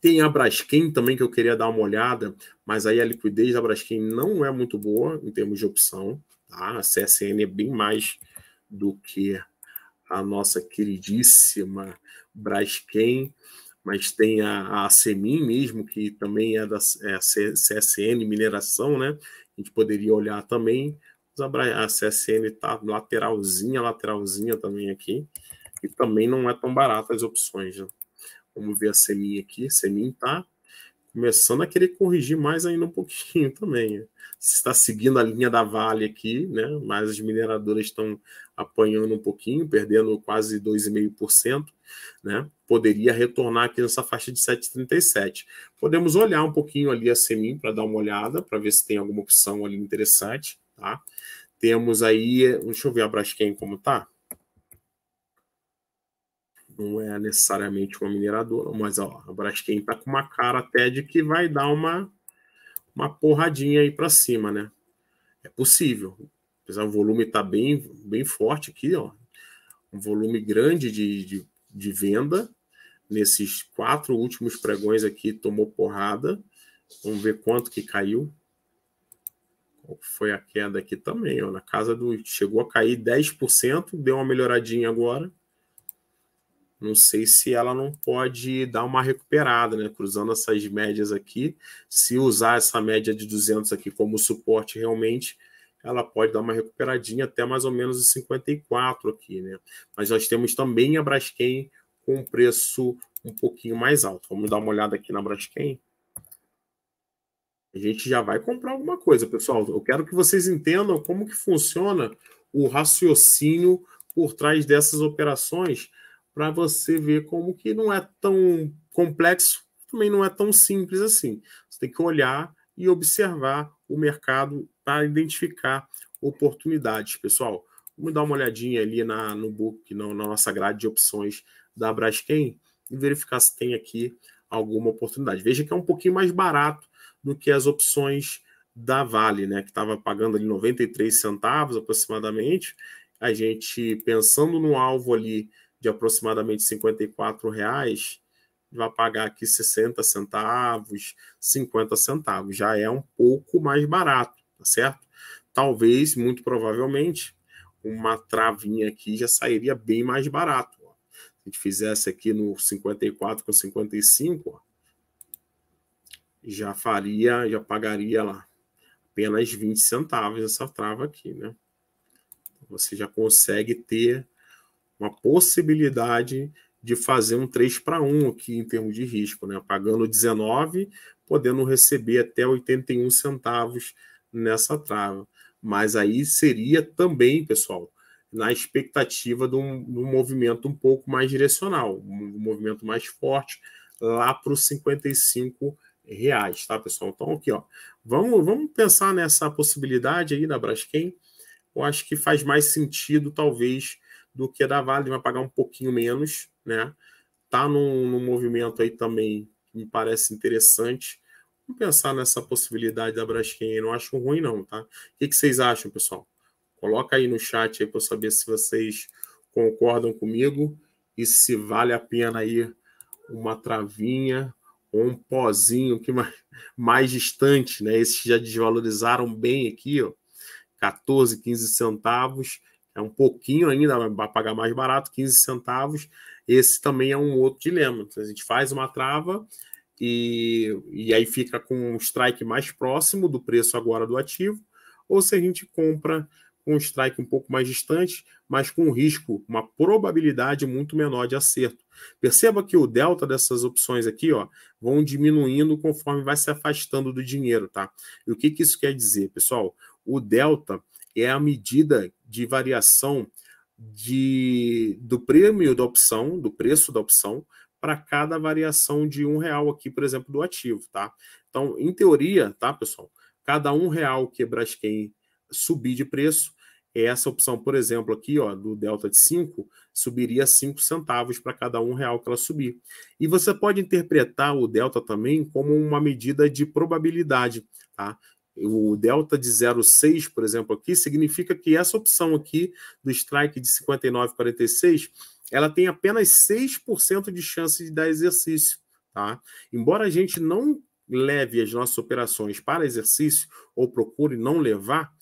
Tem a Braskem também que eu queria dar uma olhada, mas aí a liquidez da Braskem não é muito boa em termos de opção. Tá? A CSN é bem mais do que a nossa queridíssima Braskem, mas tem a, a Semin mesmo, que também é da é CSN Mineração, né? A gente poderia olhar também, a CSN está lateralzinha, lateralzinha também aqui. E também não é tão barata as opções. Né? Vamos ver a Semin aqui. Semin está começando a querer corrigir mais ainda um pouquinho [LAUGHS] também. está seguindo a linha da Vale aqui, né? mas as mineradoras estão apanhando um pouquinho, perdendo quase 2,5%. Né? Poderia retornar aqui nessa faixa de 7,37. Podemos olhar um pouquinho ali a Semin para dar uma olhada, para ver se tem alguma opção ali interessante. Tá? Temos aí, deixa eu ver a Braskem como tá. Não é necessariamente uma mineradora, mas ó, a Braskem tá com uma cara até de que vai dar uma, uma porradinha aí para cima, né? É possível. Apesar o volume tá bem, bem forte aqui, ó. Um volume grande de, de, de venda. Nesses quatro últimos pregões aqui, tomou porrada. Vamos ver quanto que caiu foi a queda aqui também, ó, na casa do. Chegou a cair 10%, deu uma melhoradinha agora. Não sei se ela não pode dar uma recuperada, né? Cruzando essas médias aqui. Se usar essa média de 200 aqui como suporte realmente, ela pode dar uma recuperadinha até mais ou menos os 54 aqui, né? Mas nós temos também a Braskem com um preço um pouquinho mais alto. Vamos dar uma olhada aqui na Braskem. A gente já vai comprar alguma coisa, pessoal. Eu quero que vocês entendam como que funciona o raciocínio por trás dessas operações para você ver como que não é tão complexo, também não é tão simples assim. Você tem que olhar e observar o mercado para identificar oportunidades, pessoal. Vamos dar uma olhadinha ali na, no book, na, na nossa grade de opções da Braskem e verificar se tem aqui alguma oportunidade. Veja que é um pouquinho mais barato do que as opções da Vale, né, que estava pagando ali 93 centavos aproximadamente. A gente pensando no alvo ali de aproximadamente 54 reais, vai pagar aqui 60 centavos, 50 centavos, já é um pouco mais barato, tá certo? Talvez, muito provavelmente, uma travinha aqui já sairia bem mais barato. Se a gente fizesse aqui no 54 com 55, ó, já faria, já pagaria lá apenas 20 centavos essa trava aqui, né? Você já consegue ter uma possibilidade de fazer um 3 para 1 aqui em termos de risco, né? Pagando 19, podendo receber até 81 centavos nessa trava. Mas aí seria também, pessoal, na expectativa de um, de um movimento um pouco mais direcional, um movimento mais forte lá para os 55 reais, tá, pessoal? Então, aqui, ó. Vamos, vamos pensar nessa possibilidade aí da Braskem. Eu acho que faz mais sentido, talvez, do que a da Vale, vai pagar um pouquinho menos, né? Tá num, num movimento aí também que me parece interessante. Vamos pensar nessa possibilidade da Braskem. não acho ruim, não, tá? O que, que vocês acham, pessoal? Coloca aí no chat aí para eu saber se vocês concordam comigo e se vale a pena aí uma travinha ou um pozinho que mais, mais distante, né? Esses já desvalorizaram bem aqui, ó, 14, 15 centavos. É um pouquinho ainda, vai pagar mais barato, 15 centavos. Esse também é um outro dilema. Então, a gente faz uma trava e, e aí fica com um strike mais próximo do preço agora do ativo, ou se a gente compra com um strike um pouco mais distante, mas com um risco, uma probabilidade muito menor de acerto. Perceba que o delta dessas opções aqui ó, vão diminuindo conforme vai se afastando do dinheiro. Tá? E o que, que isso quer dizer, pessoal? O delta é a medida de variação de, do prêmio da opção, do preço da opção, para cada variação de um real aqui, por exemplo, do ativo, tá? Então, em teoria, tá, pessoal? Cada um real que Braskem subir de preço, é essa opção, por exemplo, aqui ó, do delta de 5, subiria 5 centavos para cada um real que ela subir. E você pode interpretar o delta também como uma medida de probabilidade. Tá? O delta de 0,6, por exemplo, aqui, significa que essa opção aqui do strike de 59,46, ela tem apenas 6% de chance de dar exercício. Tá? Embora a gente não leve as nossas operações para exercício ou procure não levar,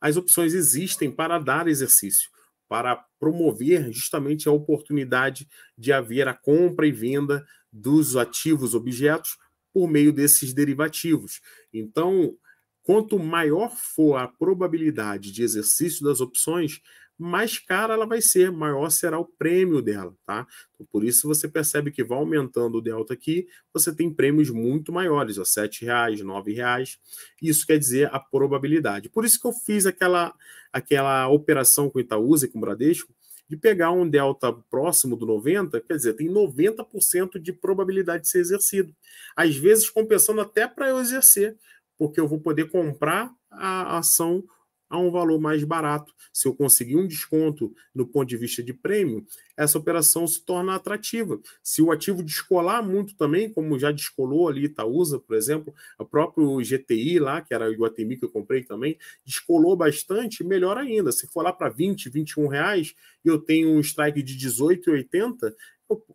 as opções existem para dar exercício, para promover justamente a oportunidade de haver a compra e venda dos ativos objetos por meio desses derivativos. Então, quanto maior for a probabilidade de exercício das opções, mais cara ela vai ser, maior será o prêmio dela, tá? Então, por isso você percebe que vai aumentando o delta aqui, você tem prêmios muito maiores, ó, R$ 7,00, R$ 9,00. Isso quer dizer a probabilidade. Por isso que eu fiz aquela, aquela operação com o Itaúsa e com o Bradesco, de pegar um delta próximo do 90, quer dizer, tem 90% de probabilidade de ser exercido. Às vezes compensando até para eu exercer, porque eu vou poder comprar a ação a um valor mais barato. Se eu conseguir um desconto no ponto de vista de prêmio, essa operação se torna atrativa. Se o ativo descolar muito também, como já descolou ali Itaúsa, por exemplo, o próprio GTI lá, que era o Iguatemi que eu comprei também, descolou bastante, melhor ainda. Se for lá para 20, 21 reais e eu tenho um strike de 18,80,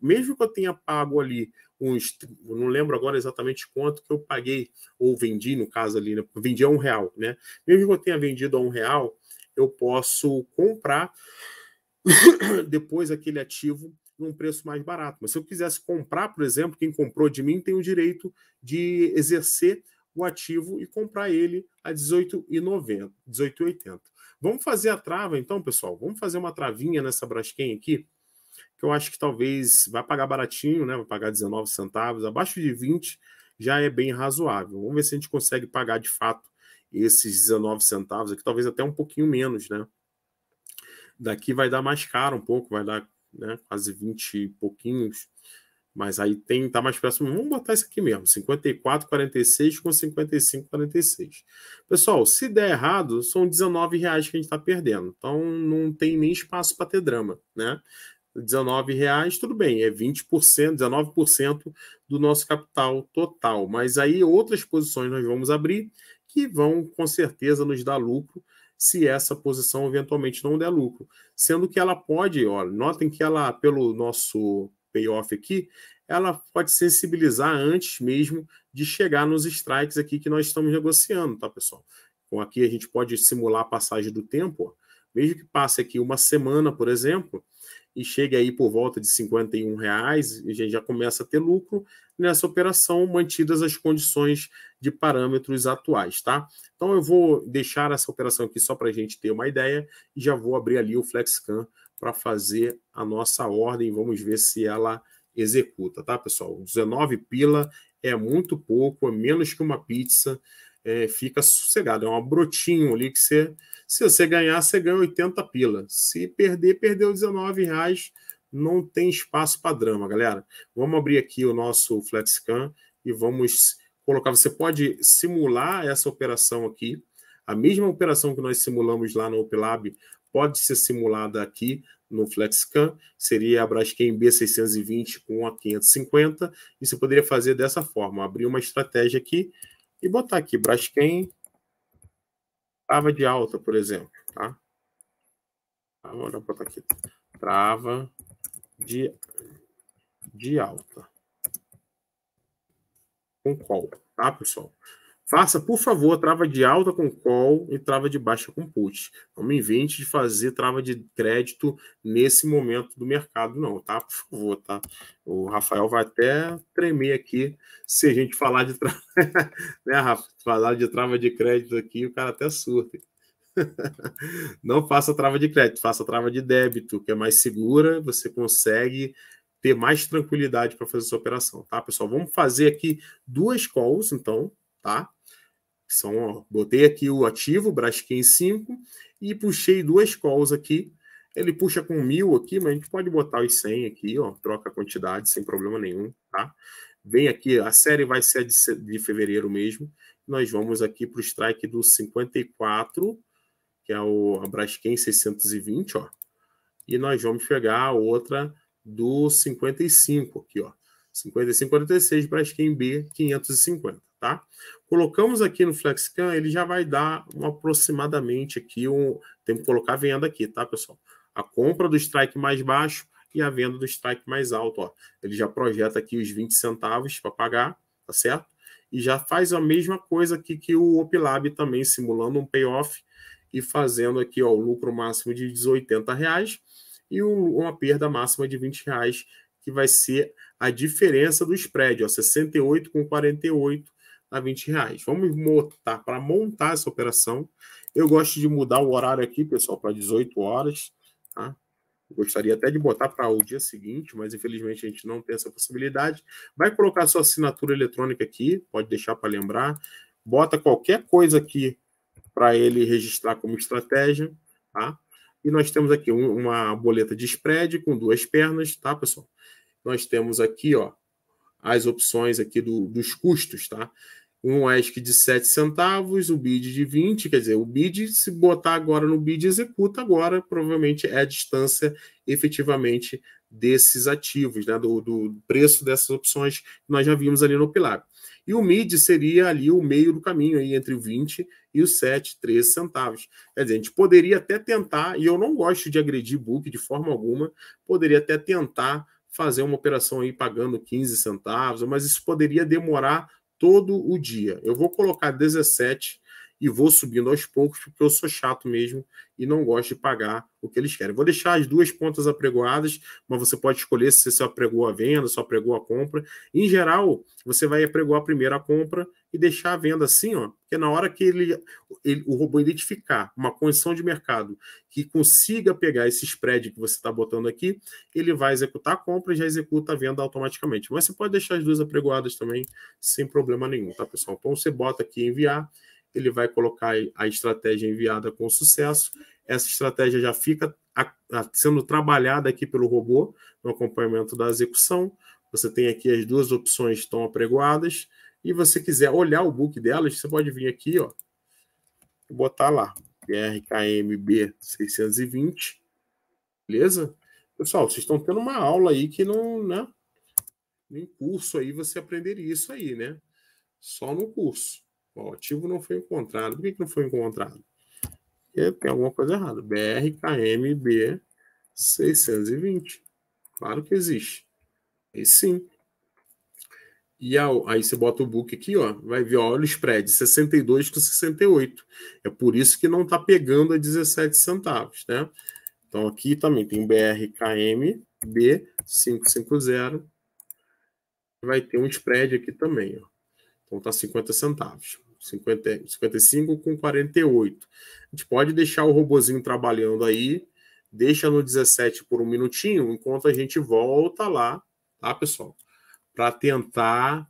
mesmo que eu tenha pago ali uns, não lembro agora exatamente quanto que eu paguei, ou vendi, no caso ali, né? vendi a um real, né? Mesmo que eu tenha vendido a um real, eu posso comprar [COUGHS] depois aquele ativo num preço mais barato. Mas se eu quisesse comprar, por exemplo, quem comprou de mim tem o direito de exercer o ativo e comprar ele a 18,90, 18,80. Vamos fazer a trava então, pessoal? Vamos fazer uma travinha nessa Braskem aqui? que eu acho que talvez vai pagar baratinho, né? Vai pagar 19 centavos, abaixo de 20 já é bem razoável. Vamos ver se a gente consegue pagar de fato esses 19 centavos aqui, talvez até um pouquinho menos, né? Daqui vai dar mais caro um pouco, vai dar né, quase 20 e pouquinhos. Mas aí tem, tá mais próximo. Vamos botar isso aqui mesmo: 54,46 com 55,46. Pessoal, se der errado, são 19 reais que a gente está perdendo. Então não tem nem espaço para ter drama, né? R$19,00, tudo bem, é 20%, 19% do nosso capital total. Mas aí outras posições nós vamos abrir que vão com certeza nos dar lucro se essa posição eventualmente não der lucro. Sendo que ela pode, olha, notem que ela, pelo nosso payoff aqui, ela pode sensibilizar antes mesmo de chegar nos strikes aqui que nós estamos negociando, tá, pessoal? Com então, aqui a gente pode simular a passagem do tempo, ó. mesmo que passe aqui uma semana, por exemplo, e chega aí por volta de 51 reais, a gente já começa a ter lucro nessa operação, mantidas as condições de parâmetros atuais, tá? Então eu vou deixar essa operação aqui só para a gente ter uma ideia e já vou abrir ali o flexcam para fazer a nossa ordem, vamos ver se ela executa, tá, pessoal? 19 pila é muito pouco, é menos que uma pizza, é, fica sossegado. É um brotinho ali que você. Se você ganhar, você ganha 80 pila. Se perder, perdeu 19 reais. Não tem espaço para drama, galera. Vamos abrir aqui o nosso flexcam e vamos colocar. Você pode simular essa operação aqui. A mesma operação que nós simulamos lá no OpLab pode ser simulada aqui no FlexCam, seria a Braskem B620 com a 550, e você poderia fazer dessa forma, abrir uma estratégia aqui, e botar aqui Braskem trava de alta, por exemplo, tá? Vamos tá botar aqui. Trava de, de alta. Com qual, tá, pessoal? Faça, por favor, trava de alta com call e trava de baixa com put. Não me invente de fazer trava de crédito nesse momento do mercado, não, tá? Por favor, tá? O Rafael vai até tremer aqui se a gente falar de trava, [LAUGHS] né, Rafa? Falar de trava de crédito aqui, o cara até surta. [LAUGHS] não faça trava de crédito, faça trava de débito, que é mais segura, você consegue ter mais tranquilidade para fazer sua operação, tá, pessoal? Vamos fazer aqui duas calls, então, tá? São, ó, botei aqui o ativo, Braskem 5, e puxei duas calls aqui. Ele puxa com mil aqui, mas a gente pode botar os 100 aqui, ó, troca a quantidade sem problema nenhum, tá? Vem aqui, a série vai ser de, de fevereiro mesmo. Nós vamos aqui para o strike do 54, que é o a Braskem 620, ó. E nós vamos pegar a outra do 55 aqui, ó. 5546 Braskem B 550 tá? Colocamos aqui no FlexCam, ele já vai dar um, aproximadamente aqui, um, tem que colocar a venda aqui, tá, pessoal? A compra do strike mais baixo e a venda do strike mais alto, ó. Ele já projeta aqui os 20 centavos para pagar, tá certo? E já faz a mesma coisa aqui que o Opilab também, simulando um payoff e fazendo aqui, ó, o lucro máximo de 80 reais e uma perda máxima de 20 reais, que vai ser a diferença do spread, ó, 68 com 48 a 20 reais. Vamos montar para montar essa operação. Eu gosto de mudar o horário aqui, pessoal, para 18 horas. Tá? Gostaria até de botar para o dia seguinte, mas infelizmente a gente não tem essa possibilidade. Vai colocar sua assinatura eletrônica aqui, pode deixar para lembrar. Bota qualquer coisa aqui para ele registrar como estratégia. Tá? E nós temos aqui um, uma boleta de spread com duas pernas, tá, pessoal? Nós temos aqui, ó, as opções aqui do, dos custos, tá? Um é ESC de 7 centavos, o BID de 20, quer dizer, o BID, se botar agora no BID, executa agora, provavelmente é a distância efetivamente desses ativos, né? Do, do preço dessas opções que nós já vimos ali no pilar. E o MID seria ali o meio do caminho, aí entre o 20 e os 7, 13 centavos. Quer dizer, a gente poderia até tentar, e eu não gosto de agredir book de forma alguma, poderia até tentar fazer uma operação aí pagando 15 centavos, mas isso poderia demorar todo o dia. Eu vou colocar 17 e vou subindo aos poucos, porque eu sou chato mesmo e não gosto de pagar o que eles querem. Vou deixar as duas pontas apregoadas, mas você pode escolher se você só apregou a venda, só apregou a compra. Em geral, você vai apregoar primeiro a compra e deixar a venda assim, ó, porque na hora que ele, ele o robô identificar uma condição de mercado que consiga pegar esse spread que você está botando aqui, ele vai executar a compra e já executa a venda automaticamente. Mas você pode deixar as duas apregoadas também, sem problema nenhum, tá, pessoal? Então você bota aqui enviar ele vai colocar a estratégia enviada com sucesso. Essa estratégia já fica sendo trabalhada aqui pelo robô no acompanhamento da execução. Você tem aqui as duas opções estão apregoadas e você quiser olhar o book delas, você pode vir aqui, ó, e botar lá, RKMB 620, beleza? Pessoal, vocês estão tendo uma aula aí que não, né? No curso aí você aprenderia isso aí, né? Só no curso. O ativo não foi encontrado. Por que, que não foi encontrado? Porque tem alguma coisa errada. BRKMB 620. Claro que existe. Aí sim. E aí você bota o book aqui, ó, vai ver, ó, olha o spread, 62 com 68. É por isso que não está pegando a 17 centavos, né? Então aqui também tem BRKM B550. Vai ter um spread aqui também, ó. Então tá 50 centavos. 50, 55 com 48. A gente pode deixar o robozinho trabalhando aí, deixa no 17 por um minutinho, enquanto a gente volta lá, tá, pessoal? Para tentar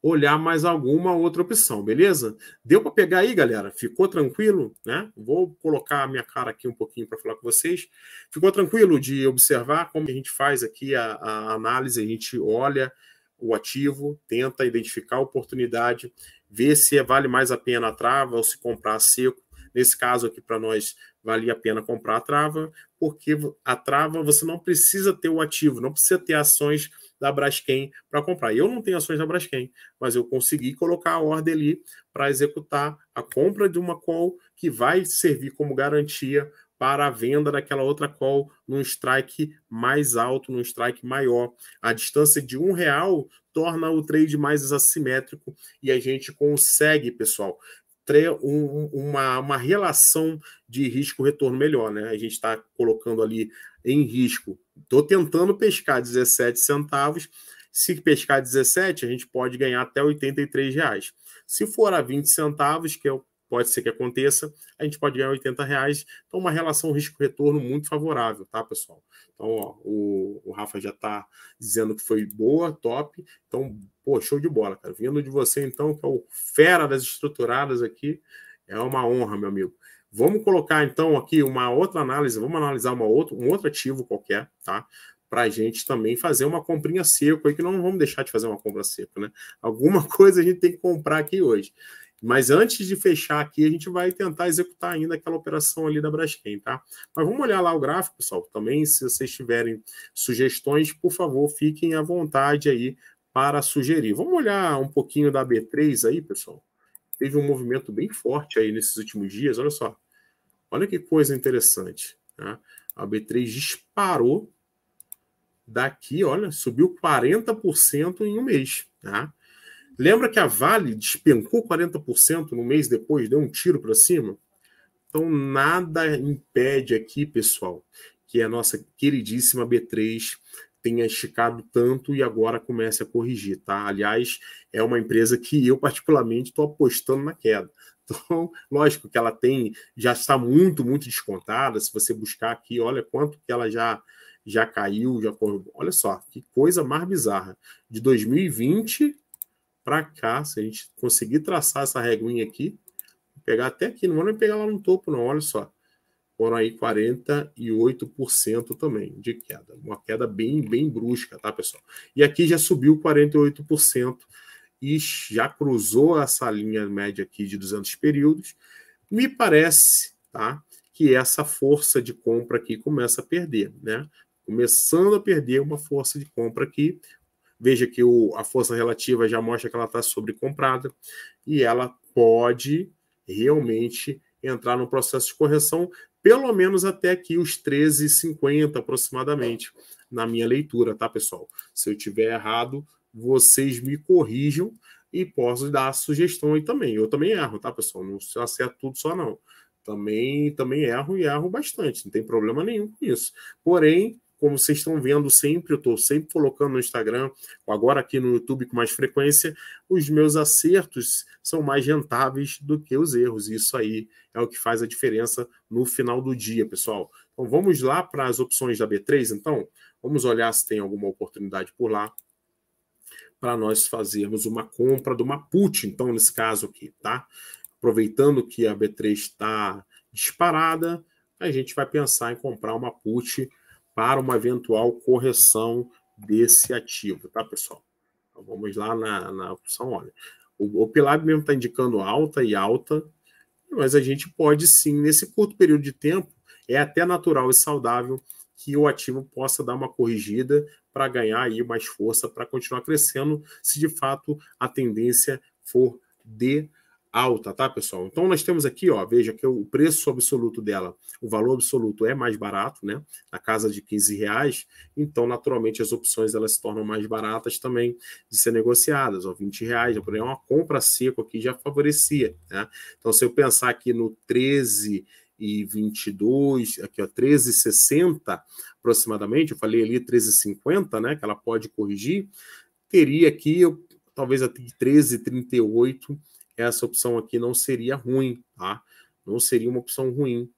olhar mais alguma outra opção, beleza? Deu para pegar aí, galera? Ficou tranquilo, né? Vou colocar a minha cara aqui um pouquinho para falar com vocês. Ficou tranquilo de observar como a gente faz aqui a, a análise, a gente olha o ativo, tenta identificar a oportunidade ver se vale mais a pena a trava ou se comprar seco. Nesse caso aqui, para nós, valia a pena comprar a trava, porque a trava você não precisa ter o ativo, não precisa ter ações da Braskem para comprar. Eu não tenho ações da Braskem, mas eu consegui colocar a ordem ali para executar a compra de uma call que vai servir como garantia para a venda daquela outra call num strike mais alto, num strike maior. A distância de um real torna o trade mais assimétrico e a gente consegue, pessoal, um, uma, uma relação de risco-retorno melhor. Né? A gente está colocando ali em risco. Estou tentando pescar 17 centavos. Se pescar 17, a gente pode ganhar até 83 reais. Se for a 20 centavos, que é o pode ser que aconteça, a gente pode ganhar 80 reais. Então, uma relação risco-retorno muito favorável, tá, pessoal? Então, ó, o, o, Rafa já está dizendo que foi boa, top. Então, pô, show de bola, cara. Vindo de você, então, que é o fera das estruturadas aqui, é uma honra, meu amigo. Vamos colocar, então, aqui uma outra análise, vamos analisar uma outra, um outro ativo qualquer, tá? para a gente também fazer uma comprinha seco aí, que não vamos deixar de fazer uma compra seca, né? Alguma [LAUGHS] coisa a gente tem que comprar aqui hoje. Mas antes de fechar aqui, a gente vai tentar executar ainda aquela operação ali da Braskem, tá? Mas vamos olhar lá o gráfico, pessoal. Também, se vocês tiverem sugestões, por favor, fiquem à vontade aí para sugerir. Vamos olhar um pouquinho da B3 aí, pessoal. Teve um movimento bem forte aí nesses últimos dias, olha só. Olha que coisa interessante. Né? A B3 disparou daqui, olha, subiu 40% em um mês. Tá? Lembra que a Vale despencou 40% no mês depois, deu um tiro para cima? Então, nada impede aqui, pessoal, que a nossa queridíssima B3 tenha esticado tanto e agora comece a corrigir, tá? Aliás, é uma empresa que eu particularmente estou apostando na queda. Então, [LAUGHS] lógico que ela tem, já está muito, muito descontada. Se você buscar aqui, olha quanto que ela já já caiu, já Olha só, que coisa mais bizarra. De 2020 para cá, se a gente conseguir traçar essa reguinha aqui, pegar até aqui, não vou nem pegar lá no topo não, olha só. Foram aí 48% também de queda. Uma queda bem, bem brusca, tá, pessoal? E aqui já subiu 48% e já cruzou essa linha média aqui de 200 períodos. Me parece, tá, que essa força de compra aqui começa a perder, né? Começando a perder uma força de compra aqui, Veja que o, a força relativa já mostra que ela está sobrecomprada e ela pode realmente entrar no processo de correção, pelo menos até aqui os 13,50 aproximadamente, na minha leitura, tá, pessoal? Se eu tiver errado, vocês me corrijam e posso dar sugestão aí também. Eu também erro, tá, pessoal? Não acerto tudo só, não. Também, também erro e erro bastante, não tem problema nenhum com isso. Porém, como vocês estão vendo sempre, eu estou sempre colocando no Instagram, agora aqui no YouTube com mais frequência, os meus acertos são mais rentáveis do que os erros. Isso aí é o que faz a diferença no final do dia, pessoal. Então vamos lá para as opções da B3, então? Vamos olhar se tem alguma oportunidade por lá para nós fazermos uma compra de uma put, então, nesse caso aqui, tá? Aproveitando que a B3 está disparada, a gente vai pensar em comprar uma put para uma eventual correção desse ativo, tá, pessoal? Então, vamos lá na, na opção, olha. O, o Pilab mesmo está indicando alta e alta, mas a gente pode sim, nesse curto período de tempo, é até natural e saudável que o ativo possa dar uma corrigida para ganhar aí mais força para continuar crescendo, se de fato a tendência for de alta, tá, pessoal? Então nós temos aqui, ó, veja que o preço absoluto dela, o valor absoluto é mais barato, né? Na casa de 15 reais, então naturalmente as opções elas se tornam mais baratas também de ser negociadas, ó, 20 reais, por exemplo, é uma compra seco aqui já favorecia, né? Então se eu pensar aqui no 13 e 22, aqui ó, 13,60 aproximadamente, eu falei ali 13,50, né, que ela pode corrigir, teria aqui eu, talvez até 13,38 essa opção aqui não seria ruim, tá? Não seria uma opção ruim.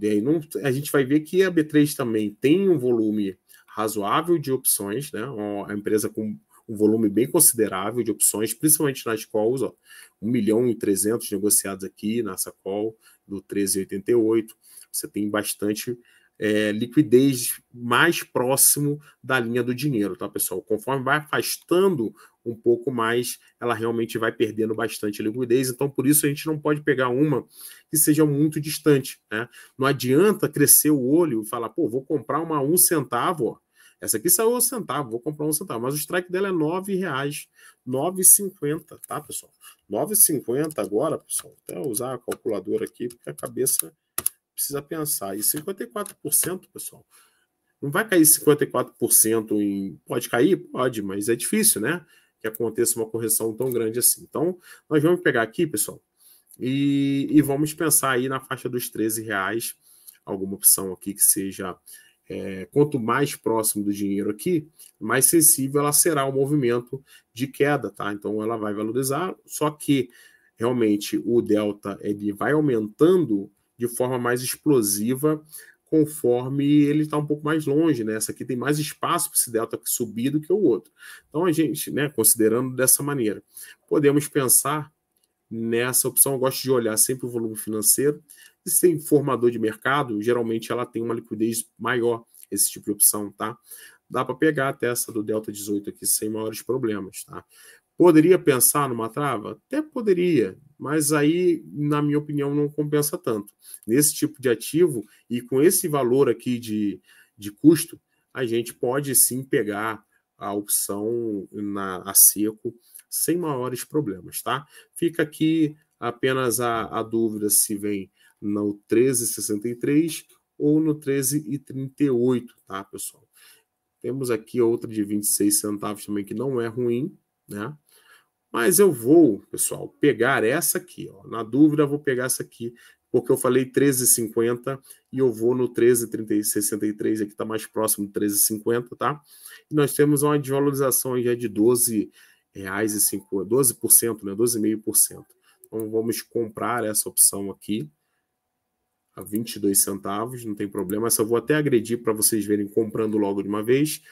E aí não, a gente vai ver que a B3 também tem um volume razoável de opções, né? Uma empresa com um volume bem considerável de opções, principalmente nas calls, ó, 1 milhão e 300 negociados aqui nessa call do 1388. Você tem bastante é, liquidez mais próximo da linha do dinheiro, tá, pessoal? Conforme vai afastando um pouco mais, ela realmente vai perdendo bastante liquidez. Então, por isso, a gente não pode pegar uma que seja muito distante. Né? Não adianta crescer o olho e falar, pô, vou comprar uma um centavo. Ó. Essa aqui saiu um centavo, vou comprar um centavo. Mas o strike dela é nove reais, nove tá, pessoal? Nove agora, pessoal. até usar a calculadora aqui, porque a cabeça precisa pensar. E 54%, pessoal, não vai cair 54% em. Pode cair? Pode, mas é difícil, né? Que aconteça uma correção tão grande assim. Então, nós vamos pegar aqui, pessoal, e, e vamos pensar aí na faixa dos 13 reais, alguma opção aqui que seja. É, quanto mais próximo do dinheiro aqui, mais sensível ela será ao movimento de queda, tá? Então ela vai valorizar, só que realmente o delta ele vai aumentando de forma mais explosiva conforme ele está um pouco mais longe, né? Essa aqui tem mais espaço para esse delta subir do que o outro. Então a gente, né, considerando dessa maneira, podemos pensar nessa opção. Eu gosto de olhar sempre o volume financeiro. E se tem formador de mercado, geralmente ela tem uma liquidez maior, esse tipo de opção, tá? Dá para pegar até essa do delta 18 aqui sem maiores problemas, tá? Poderia pensar numa trava? Até poderia, mas aí, na minha opinião, não compensa tanto. Nesse tipo de ativo e com esse valor aqui de, de custo, a gente pode sim pegar a opção na, a seco sem maiores problemas, tá? Fica aqui apenas a, a dúvida se vem no 1363 ou no 1338, tá, pessoal? Temos aqui outra de 26 centavos também que não é ruim, né? Mas eu vou, pessoal, pegar essa aqui. Ó. Na dúvida, vou pegar essa aqui, porque eu falei 13,50 e eu vou no 13,63, aqui está mais próximo do 13,50, tá? E nós temos uma desvalorização aí já de 12 reais e 5, 12%, né? 12,5%. Então vamos comprar essa opção aqui a 22 centavos, não tem problema. Essa eu vou até agredir para vocês verem comprando logo de uma vez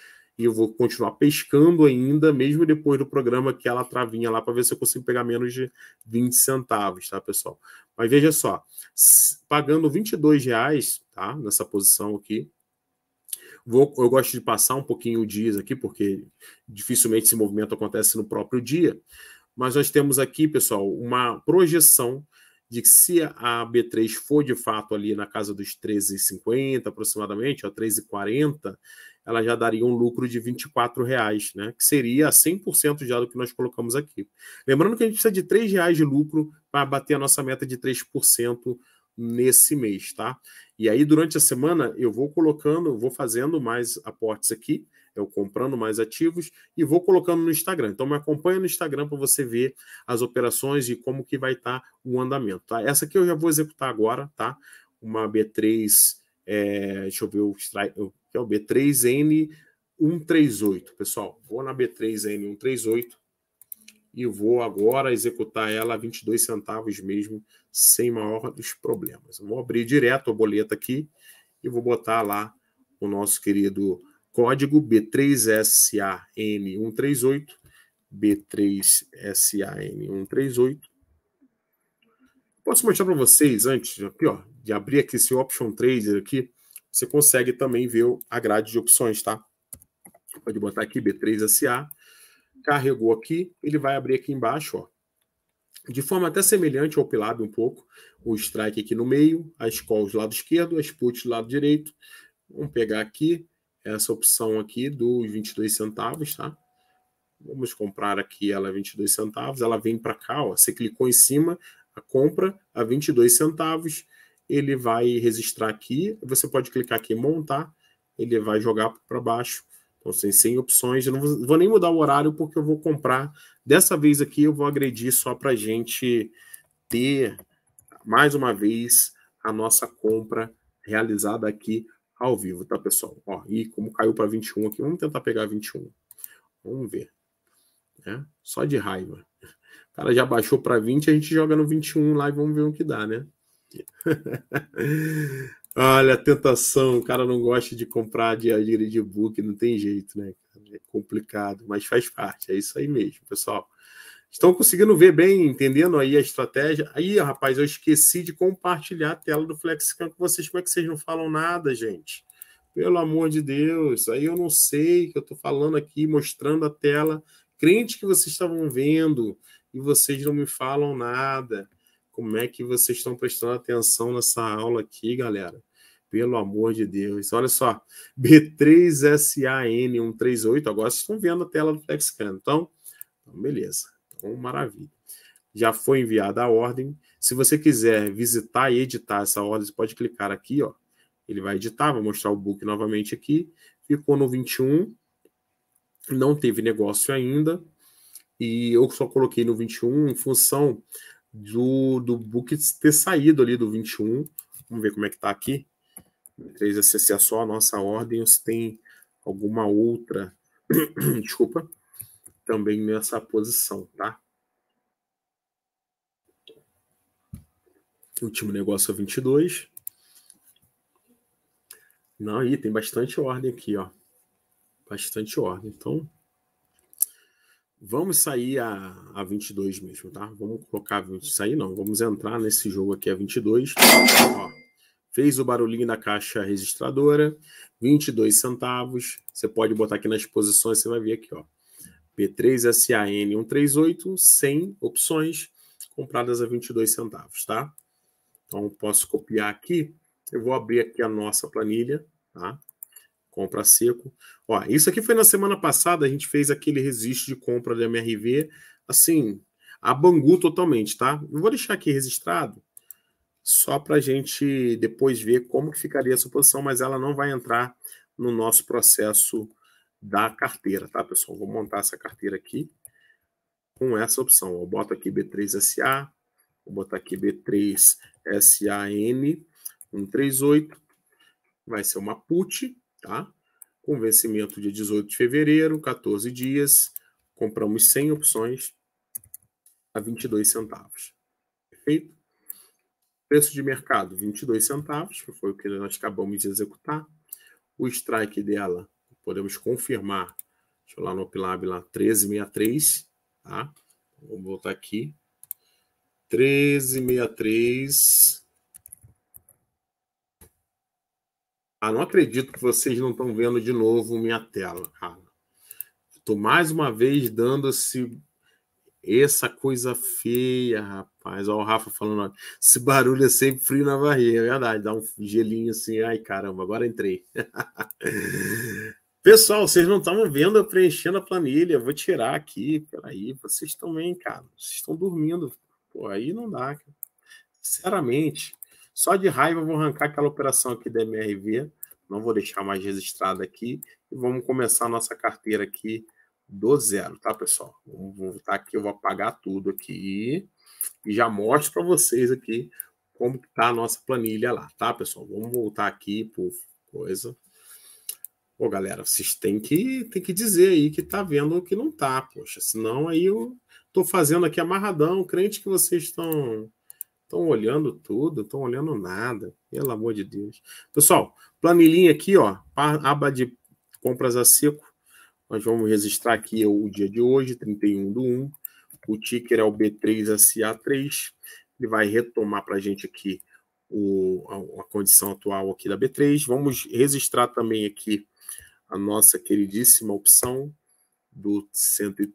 e eu vou continuar pescando ainda, mesmo depois do programa, que ela travinha lá para ver se eu consigo pegar menos de 20 centavos, tá, pessoal? Mas veja só, pagando 22 reais, tá, nessa posição aqui, Vou, eu gosto de passar um pouquinho o dias aqui, porque dificilmente esse movimento acontece no próprio dia. Mas nós temos aqui, pessoal, uma projeção de que se a B3 for de fato ali na casa dos 13,50 aproximadamente, ó, 13,40, ela já daria um lucro de R$ reais, né? que seria 100% já do que nós colocamos aqui. Lembrando que a gente precisa de R$ reais de lucro para bater a nossa meta de 3% nesse mês, tá? E aí, durante a semana, eu vou colocando, vou fazendo mais aportes aqui, eu comprando mais ativos e vou colocando no Instagram. Então, me acompanha no Instagram para você ver as operações e como que vai estar tá o andamento, tá? Essa aqui eu já vou executar agora, tá? Uma B3, é, deixa eu ver o, que é o B3N138. Pessoal, vou na B3N138 e vou agora executar ela a 22 centavos mesmo, sem maiores problemas. Eu vou abrir direto a boleta aqui e vou botar lá o nosso querido código B3SAN138, B3SAN138. Posso mostrar para vocês antes aqui, ó, de abrir aqui esse option trader aqui, você consegue também ver a grade de opções, tá? Pode botar aqui B3SA, carregou aqui, ele vai abrir aqui embaixo, ó. De forma até semelhante ao Pilab um pouco, o strike aqui no meio, as calls do lado esquerdo, as puts do lado direito. Vamos pegar aqui essa opção aqui dos 22 centavos, tá? Vamos comprar aqui ela 22 centavos, ela vem para cá, ó, você clicou em cima, a compra a 22 centavos, ele vai registrar aqui, você pode clicar aqui em montar, ele vai jogar para baixo. Então, sem, sem opções, eu não vou, vou nem mudar o horário porque eu vou comprar. Dessa vez aqui eu vou agredir só para a gente ter, mais uma vez, a nossa compra realizada aqui ao vivo, tá, pessoal? Ó, e como caiu para 21 aqui, vamos tentar pegar 21. Vamos ver. É, só de raiva. O cara já baixou para 20, a gente joga no 21 lá e vamos ver o que dá, né? [LAUGHS] Olha, a tentação, o cara não gosta de comprar de e-book, não tem jeito, né? É complicado, mas faz parte, é isso aí mesmo, pessoal. Estão conseguindo ver bem, entendendo aí a estratégia. Aí, rapaz, eu esqueci de compartilhar a tela do FlexCam com vocês. Como é que vocês não falam nada, gente? Pelo amor de Deus, aí eu não sei que eu estou falando aqui, mostrando a tela. Crente que vocês estavam vendo e vocês não me falam nada como é que vocês estão prestando atenção nessa aula aqui, galera. Pelo amor de Deus. Olha só, B3SAN138. Agora vocês estão vendo a tela do FlexCam. Então, então, beleza. Então, maravilha. Já foi enviada a ordem. Se você quiser visitar e editar essa ordem, você pode clicar aqui, ó. Ele vai editar, vai mostrar o book novamente aqui. Ficou no 21. Não teve negócio ainda. E eu só coloquei no 21 em função do, do book ter saído ali do 21. Vamos ver como é que tá aqui. 3 se é só a nossa ordem ou se tem alguma outra, [CLEARS THROAT] desculpa, também nessa posição, tá? Último negócio é 22. Não, aí tem bastante ordem aqui, ó. Bastante ordem. Então, Vamos sair a, a 22 mesmo, tá? Vamos colocar. Sair não, vamos entrar nesse jogo aqui a 22. Ó, fez o barulhinho da caixa registradora, 22 centavos. Você pode botar aqui nas posições, você vai ver aqui, ó. P3SAN138, 100 opções compradas a 22 centavos, tá? Então posso copiar aqui. Eu vou abrir aqui a nossa planilha, tá? compra seco. Ó, isso aqui foi na semana passada, a gente fez aquele resiste de compra da MRV, assim, a Bangu totalmente, tá? Eu vou deixar aqui registrado, só para a gente depois ver como que ficaria essa posição, mas ela não vai entrar no nosso processo da carteira, tá, pessoal? Vou montar essa carteira aqui com essa opção. Eu boto aqui B3SA, vou botar aqui B3SAN138, vai ser uma put, tá? Com vencimento dia 18 de fevereiro, 14 dias, compramos 100 opções a 22 centavos. Perfeito? Preço de mercado, 22 centavos, que foi o que nós acabamos de executar. O strike dela, podemos confirmar, deixa eu lá no Opilab, lá, 13,63, tá? Vamos voltar aqui. 13,63 Ah, não acredito que vocês não estão vendo de novo minha tela, cara. Estou mais uma vez dando-se essa coisa feia, rapaz. Olha o Rafa falando, esse barulho é sempre frio na barriga, é verdade. Dá um gelinho assim, ai caramba, agora entrei. [LAUGHS] Pessoal, vocês não estavam vendo eu preenchendo a planilha, eu vou tirar aqui, peraí, vocês bem, cara, vocês estão dormindo. Pô, aí não dá, cara. sinceramente. Só de raiva, vou arrancar aquela operação aqui da MRV, não vou deixar mais registrada aqui, e vamos começar a nossa carteira aqui do zero, tá, pessoal? Vou voltar tá aqui, eu vou apagar tudo aqui e já mostro para vocês aqui como está tá a nossa planilha lá, tá, pessoal? Vamos voltar aqui por coisa. Pô, galera, vocês têm que, têm que dizer aí que tá vendo o que não tá, poxa. Senão aí eu tô fazendo aqui amarradão, crente que vocês estão Estão olhando tudo, estão olhando nada. Pelo amor de Deus. Pessoal, planilhinha aqui, ó, aba de compras a seco. Nós vamos registrar aqui o dia de hoje, 31 do 1. O ticker é o B3SA3. Ele vai retomar para a gente aqui o, a, a, condição atual aqui da B3. Vamos registrar também aqui a nossa queridíssima opção do